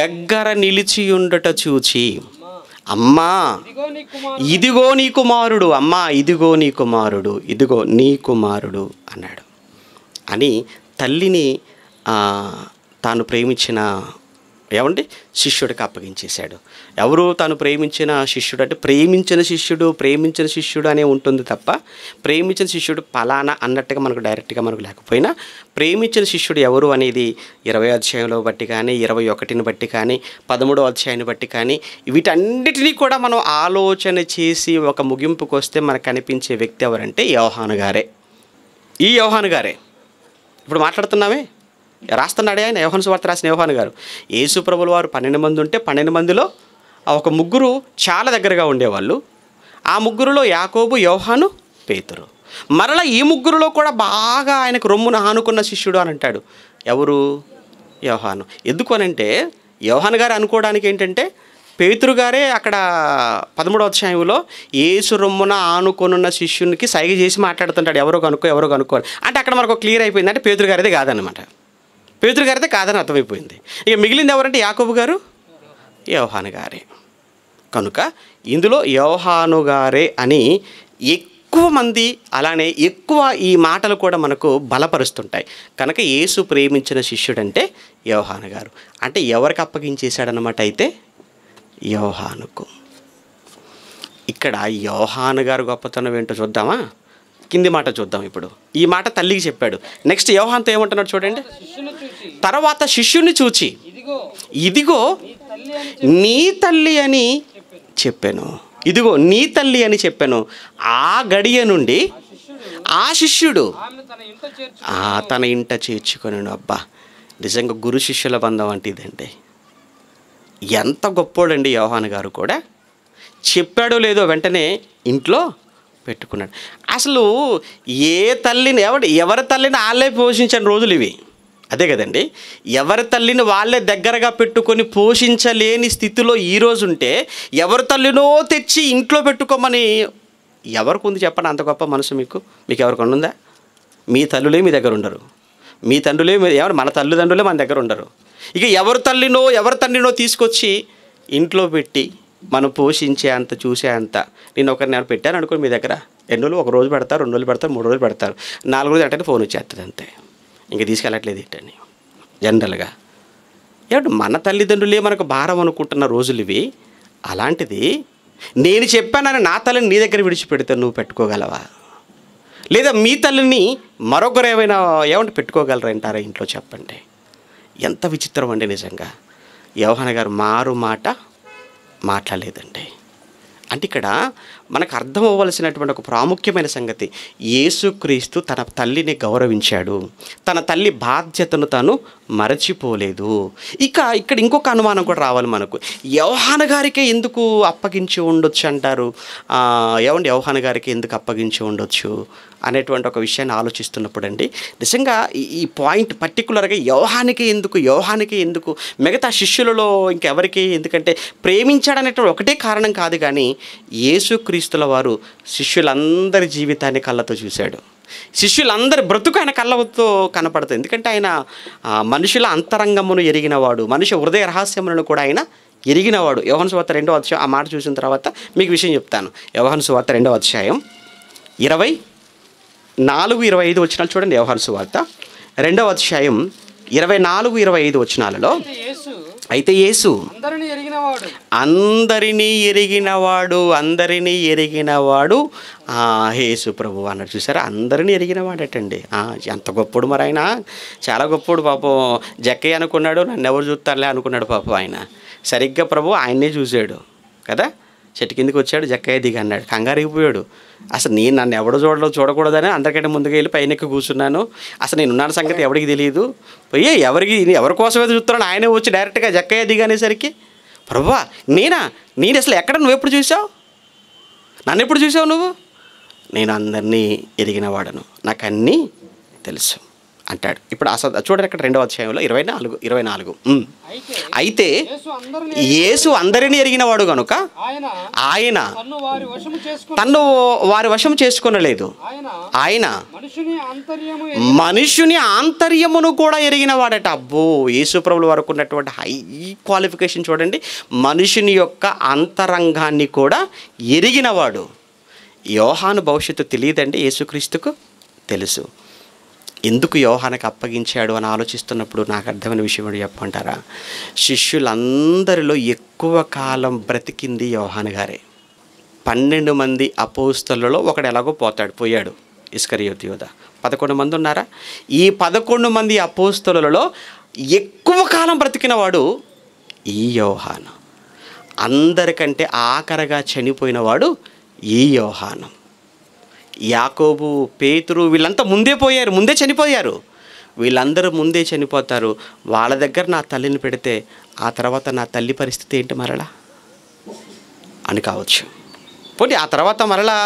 A: దగ్గర నిలిచి ఉండట చూచి అమ్మా ఇదిగో నీ కుమారుడు అమ్మా ఇదిగో నీ కుమారుడు ఇదిగో నీ కుమారుడు అన్నాడు అని తల్లిని తాను ప్రేమించిన ఏమండి శిష్యుడికి అప్పగించేశాడు ఎవరు తాను ప్రేమించిన శిష్యుడు అంటే ప్రేమించిన శిష్యుడు ప్రేమించిన శిష్యుడు అనే ఉంటుంది తప్ప ప్రేమించిన శిష్యుడు ఫలానా అన్నట్టుగా మనకు డైరెక్ట్గా మనకు లేకపోయినా ప్రేమించిన శిష్యుడు ఎవరు అనేది ఇరవై అధ్యాయంలో బట్టి కానీ ఇరవై ఒకటిని బట్టి కానీ పదమూడవ అధ్యాయాన్ని బట్టి కానీ వీటన్నిటినీ కూడా మనం ఆలోచన చేసి ఒక ముగింపుకు వస్తే మనకు కనిపించే వ్యక్తి ఎవరంటే యోహాను గారే ఈ యోహాను గారే ఇప్పుడు మాట్లాడుతున్నామే రాస్తున్నాడే ఆయన యోహన్ సువార్త రాసిన యోహాన్ గారు యేసు ప్రభుల వారు పన్నెండు మంది ఉంటే పన్నెండు మందిలో ఒక ముగ్గురు చాలా దగ్గరగా ఉండేవాళ్ళు ఆ ముగ్గురులో యాకోబు యోహాను పేతురు మరలా ఈ ముగ్గురులో కూడా బాగా ఆయనకు రొమ్మున ఆనుకున్న శిష్యుడు అని అంటాడు ఎవరు యోహాను ఎందుకు అంటే యోహాన్ గారు అనుకోవడానికి ఏంటంటే పేతురు గారే అక్కడ పదమూడవ అధ్యాయంలో ఏసు రొమ్మున ఆనుకొనున్న శిష్యునికి సైగ చేసి మాట్లాడుతుంటాడు ఎవరో కనుక్కో ఎవరో కనుక్కో అంటే అక్కడ మనకు క్లియర్ అయిపోయింది అంటే పేతురు గారిదే కాదనమాట పేతురు గారిదే కాదని అర్థమైపోయింది ఇక మిగిలింది ఎవరంటే యాకోబు గారు యోహాను గారే కనుక ఇందులో యోహాను గారే అని ఎక్కువ మంది అలానే ఎక్కువ ఈ మాటలు కూడా మనకు బలపరుస్తుంటాయి కనుక యేసు ప్రేమించిన శిష్యుడంటే యోహాను గారు అంటే ఎవరికి అప్పగించేశాడనమాట అయితే యోహానుకు ఇక్కడ యోహాను గారు గొప్పతనం ఏంటో చూద్దామా కింది మాట చూద్దాం ఇప్పుడు ఈ మాట తల్లికి చెప్పాడు నెక్స్ట్ యోహాన్తో ఏమంటున్నాడు చూడండి తర్వాత శిష్యుని చూచి ఇదిగో నీ తల్లి అని చెప్పాను ఇదిగో నీ తల్లి అని చెప్పాను ఆ గడియ నుండి ఆ శిష్యుడు తన ఇంట చేర్చుకొని అబ్బా నిజంగా గురు శిష్యుల బంధం అంటే ఎంత గొప్పోడండి యోహాన్ గారు కూడా చెప్పాడో లేదో వెంటనే ఇంట్లో పెట్టుకున్నాడు అసలు ఏ తల్లిని ఎవడు ఎవరి తల్లిని వాళ్ళే పోషించిన రోజులు ఇవి అదే కదండి ఎవరి తల్లిని వాళ్ళే దగ్గరగా పెట్టుకొని పోషించలేని స్థితిలో ఈరోజు ఉంటే ఎవరి తల్లినో తెచ్చి ఇంట్లో పెట్టుకోమని ఎవరికి ఉంది చెప్పండి అంత గొప్ప మనసు మీకు మీకు ఎవరికన్నా ఉందా మీ తల్లులే మీ దగ్గర ఉండరు మీ తండ్రులే ఎవరు మన తల్లిదండ్రులే మన దగ్గర ఉండరు ఇక ఎవరి తల్లినో ఎవరి తండ్రినో తీసుకొచ్చి ఇంట్లో పెట్టి మనం పోషించే అంత చూసే అంత నేను ఒకరిని నేను పెట్టాను అనుకోండి మీ దగ్గర ఎన్ని రోజులు ఒక రోజు పెడతారు రెండు రోజులు పెడతారు మూడు రోజులు పెడతారు నాలుగు రోజులు అంటే ఫోన్ వచ్చేస్తుంది అంతే ఇంకా తీసుకెళ్ళట్లేదు ఏంటని జనరల్గా ఏమంటే మన తల్లిదండ్రులే మనకు భారం అనుకుంటున్న రోజులు ఇవి అలాంటిది నేను చెప్పానని నా తల్లిని నీ దగ్గర విడిచిపెడితే నువ్వు పెట్టుకోగలవా లేదా మీ తల్లిని మరొకరు ఏమైనా ఏమంటే పెట్టుకోగలరా అంటారా ఇంట్లో చెప్పండి ఎంత విచిత్రం అండి నిజంగా యోహన్ గారు మారు మాట మాట్లాడలేదండి అంటే ఇక్కడ మనకు అర్థం అవ్వలసినటువంటి ఒక ప్రాముఖ్యమైన సంగతి యేసుక్రీస్తు తన తల్లిని గౌరవించాడు తన తల్లి బాధ్యతను తాను మరచిపోలేదు ఇక ఇక్కడ ఇంకొక అనుమానం కూడా రావాలి మనకు యవహాన గారికే ఎందుకు అప్పగించి ఉండొచ్చు అంటారు ఏమండి యవహాన గారికి ఎందుకు అప్పగించి ఉండొచ్చు అనేటువంటి ఒక విషయాన్ని ఆలోచిస్తున్నప్పుడు అండి నిజంగా ఈ పాయింట్ పర్టికులర్గా యోహానికి ఎందుకు యోహానికి ఎందుకు మిగతా శిష్యులలో ఇంకెవరికి ఎందుకంటే ప్రేమించాడనేటువంటి ఒకటే కారణం కాదు కానీ యేసుక్రీస్తుల వారు శిష్యులందరి జీవితాన్ని కళ్ళతో చూశాడు శిష్యులందరి బ్రతుకు ఆయన కళ్ళతో కనపడుతుంది ఎందుకంటే ఆయన మనుషుల అంతరంగమును ఎరిగినవాడు మనిషి హృదయ రహస్యములను కూడా ఆయన ఎరిగినవాడు యోహన్ సువార్త రెండో అధ్యాయం ఆ మాట చూసిన తర్వాత మీకు విషయం చెప్తాను యోహన్ సువార్త రెండో అధ్యాయం ఇరవై నాలుగు ఇరవై ఐదు వచ్చినాలు చూడండి వ్యవహార శువార్త రెండవ అధ్యాయం ఇరవై నాలుగు ఇరవై ఐదు వచ్చినాలలో అయితే యేసు అందరినీ ఎరిగినవాడు అందరినీ ఎరిగినవాడు యేసు ప్రభు అన్నాడు చూసారా అందరినీ ఎరిగినవాడటండి ఎంత గొప్పడు మరి ఆయన చాలా గొప్పడు పాపం జక్కయ్య అనుకున్నాడు నన్ను ఎవరు చూస్తారులే అనుకున్నాడు పాపం ఆయన సరిగ్గా ప్రభు ఆయన్నే చూశాడు కదా చెట్టు కిందకి వచ్చాడు జక్కయ్య దిగి అన్నాడు కంగారైపోయాడు అసలు నేను నన్ను ఎవడో చూడలో చూడకూడదని అందరికంటే ముందుకు వెళ్ళి పైన ఎక్కి కూర్చున్నాను అసలు నేను ఉన్నాను సంగతి ఎవరికి తెలియదు పోయి ఎవరికి ఎవరి కోసం ఏదో చూస్తున్నాను ఆయనే వచ్చి డైరెక్ట్గా జక్కయ్య దిగి అనేసరికి ప్రభా నేనా నేను అసలు ఎక్కడ నువ్వు ఎప్పుడు చూసావు నన్ను ఎప్పుడు చూసావు నువ్వు నేను అందరినీ ఎదిగిన వాడను నాకు అన్నీ తెలుసు అంటాడు ఇప్పుడు అసలు చూడండి అక్కడ రెండవ అధ్యాయంలో ఇరవై నాలుగు ఇరవై నాలుగు అయితే యేసు అందరినీ ఎరిగినవాడు గనుక ఆయన తను వారి వశం చేసుకొనలేదు ఆయన మనుషుని ఆంతర్యమును కూడా వాడట అబ్బో యేసు ప్రభులు వరకు ఉన్నటువంటి హై క్వాలిఫికేషన్ చూడండి మనుషుని యొక్క అంతరంగాన్ని కూడా ఎరిగినవాడు యోహాను భవిష్యత్తు తెలియదండి యేసుక్రీస్తుకు తెలుసు ఎందుకు యోహానికి అప్పగించాడు అని ఆలోచిస్తున్నప్పుడు నాకు అర్థమైన విషయం ఏంటి చెప్పమంటారా శిష్యులందరిలో ఎక్కువ కాలం బ్రతికింది యోహాన్ గారే పన్నెండు మంది అపోస్తలలో ఒకడు ఎలాగో పోతాడు పోయాడు ఇస్కరియోతి యోధ పదకొండు మంది ఉన్నారా ఈ పదకొండు మంది అపోస్తలలో ఎక్కువ కాలం బ్రతికినవాడు ఈ యోహాను అందరికంటే ఆఖరగా చనిపోయినవాడు ఈ యోహానం యాకోబు పేతురు వీళ్ళంతా ముందే పోయారు ముందే చనిపోయారు వీళ్ళందరూ ముందే చనిపోతారు వాళ్ళ దగ్గర నా తల్లిని పెడితే ఆ తర్వాత నా తల్లి పరిస్థితి ఏంటి మరలా అని కావచ్చు పోటీ ఆ తర్వాత మరలా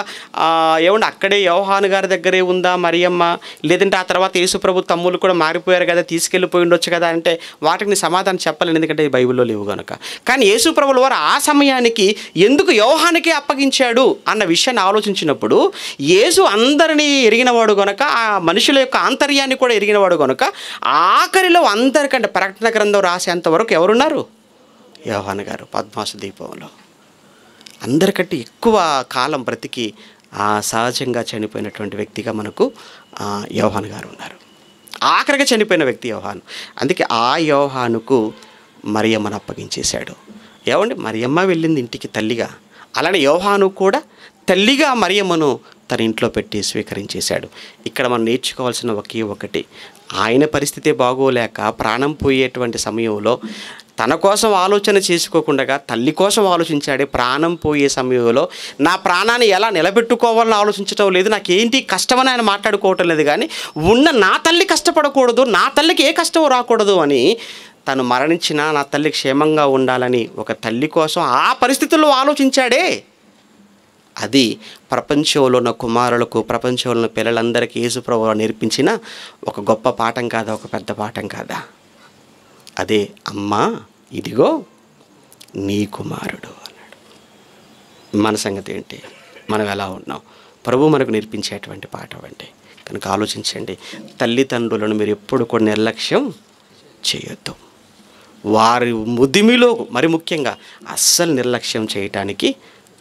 A: ఏమంటే అక్కడే యోహాన్ గారి దగ్గరే ఉందా మరియమ్మ లేదంటే ఆ తర్వాత యేసుప్రభు తమ్ముళ్ళు కూడా మారిపోయారు కదా తీసుకెళ్ళిపోయి ఉండొచ్చు కదా అంటే వాటిని సమాధానం చెప్పలేను ఎందుకంటే బైబిల్లో లేవు కనుక కానీ యేసుప్రభుల వారు ఆ సమయానికి ఎందుకు యోహానికే అప్పగించాడు అన్న విషయాన్ని ఆలోచించినప్పుడు యేసు అందరినీ ఎరిగినవాడు కనుక ఆ మనుషుల యొక్క ఆంతర్యాన్ని కూడా ఎరిగినవాడు కనుక ఆఖరిలో అందరికంటే ప్రకటన గ్రంథం రాసేంత వరకు ఎవరున్నారు యోహాన్ గారు పద్మాసు దీపంలో అందరికంటే ఎక్కువ కాలం బ్రతికి సహజంగా చనిపోయినటువంటి వ్యక్తిగా మనకు యోహాన్ గారు ఉన్నారు ఆఖరిగా చనిపోయిన వ్యక్తి యోహాను అందుకే ఆ యోహానుకు మరియమ్మను అప్పగించేశాడు ఏమండి మరియమ్మ వెళ్ళింది ఇంటికి తల్లిగా అలానే యోహాను కూడా తల్లిగా మరియమ్మను తన ఇంట్లో పెట్టి స్వీకరించేశాడు ఇక్కడ మనం నేర్చుకోవాల్సిన ఒకే ఒకటి ఆయన పరిస్థితి బాగోలేక ప్రాణం పోయేటువంటి సమయంలో తన కోసం ఆలోచన చేసుకోకుండా తల్లి కోసం ఆలోచించాడే ప్రాణం పోయే సమయంలో నా ప్రాణాన్ని ఎలా నిలబెట్టుకోవాలని ఆలోచించడం లేదు నాకేంటి కష్టమని ఆయన మాట్లాడుకోవటం లేదు కానీ ఉన్న నా తల్లి కష్టపడకూడదు నా తల్లికి ఏ కష్టం రాకూడదు అని తను మరణించినా నా తల్లి క్షేమంగా ఉండాలని ఒక తల్లి కోసం ఆ పరిస్థితుల్లో ఆలోచించాడే అది ప్రపంచంలో ఉన్న కుమారులకు ప్రపంచంలో ఉన్న పిల్లలందరికీ యేసుప్రభు నేర్పించిన ఒక గొప్ప పాఠం కాదా ఒక పెద్ద పాఠం కాదా అదే అమ్మా ఇదిగో నీ కుమారుడు అన్నాడు మన సంగతి ఏంటి మనం ఎలా ఉన్నాం ప్రభు మనకు నేర్పించేటువంటి పాఠం అంటే కనుక ఆలోచించండి తల్లిదండ్రులను మీరు ఎప్పుడు కూడా నిర్లక్ష్యం చేయొద్దు వారి ముదిమిలో మరి ముఖ్యంగా అస్సలు నిర్లక్ష్యం చేయటానికి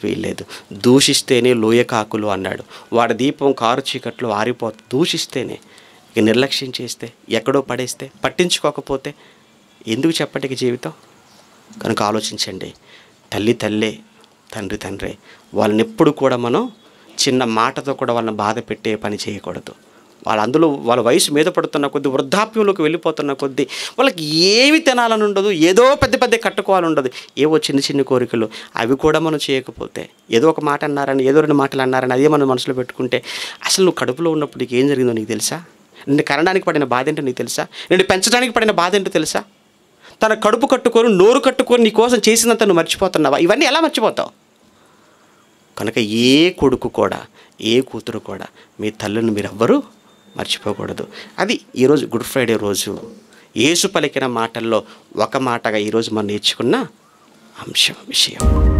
A: వీల్లేదు దూషిస్తేనే లోయ కాకులు అన్నాడు వాడి దీపం కారు చీకట్లో ఆరిపో దూషిస్తేనే ఇక నిర్లక్ష్యం చేస్తే ఎక్కడో పడేస్తే పట్టించుకోకపోతే ఎందుకు చెప్పటికి జీవితం కనుక ఆలోచించండి తల్లి తల్లే తండ్రి తండ్రే వాళ్ళని ఎప్పుడు కూడా మనం చిన్న మాటతో కూడా వాళ్ళని బాధ పెట్టే పని చేయకూడదు వాళ్ళు అందులో వాళ్ళ వయసు మీద పడుతున్న కొద్దీ వృద్ధాప్యంలోకి వెళ్ళిపోతున్న కొద్దీ వాళ్ళకి ఏమి తినాలని ఉండదు ఏదో పెద్ద పెద్ద కట్టుకోవాలి ఉండదు ఏవో చిన్న చిన్న కోరికలు అవి కూడా మనం చేయకపోతే ఏదో ఒక మాట అన్నారని ఏదో రెండు మాటలు అన్నారని అదే మనం మనసులో పెట్టుకుంటే అసలు నువ్వు కడుపులో ఉన్నప్పుడు నీకు ఏం జరిగిందో నీకు తెలుసా నేను కనడానికి పడిన బాధ ఏంటో నీకు తెలుసా నేను పెంచడానికి పడిన బాధ ఏంటో తెలుసా తన కడుపు కట్టుకొని నోరు కట్టుకొని నీ కోసం చేసినంత నువ్వు మర్చిపోతున్నావా ఇవన్నీ ఎలా మర్చిపోతావు కనుక ఏ కొడుకు కూడా ఏ కూతురు కూడా మీ తల్లిని ఎవ్వరూ మర్చిపోకూడదు అది ఈరోజు గుడ్ ఫ్రైడే రోజు ఏసు పలికిన మాటల్లో ఒక మాటగా ఈరోజు మనం నేర్చుకున్న అంశం విషయం